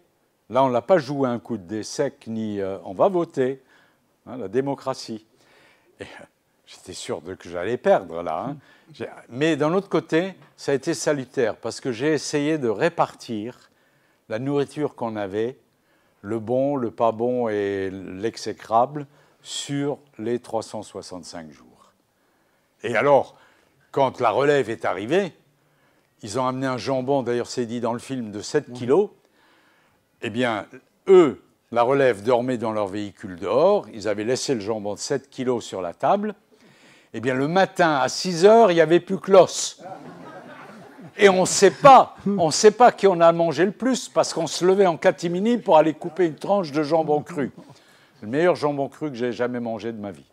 Là, on l'a pas joué un coup de dé sec, ni euh, on va voter. Hein, la démocratie. Euh, j'étais sûr de que j'allais perdre là. Hein. Mais d'un autre côté, ça a été salutaire parce que j'ai essayé de répartir la nourriture qu'on avait, le bon, le pas bon et l'exécrable, sur les 365 jours. Et alors, quand la relève est arrivée, ils ont amené un jambon, d'ailleurs c'est dit dans le film, de 7 mhm. kilos. Eh bien, eux, la relève dormait dans leur véhicule dehors, ils avaient laissé le jambon de 7 kilos sur la table. Eh bien, le matin, à 6 heures, il n'y avait plus que l'os. Et on ne sait pas, on sait pas qui on a mangé le plus, parce qu'on se levait en catimini pour aller couper une tranche de jambon cru. Le meilleur jambon cru que j'ai jamais mangé de ma vie.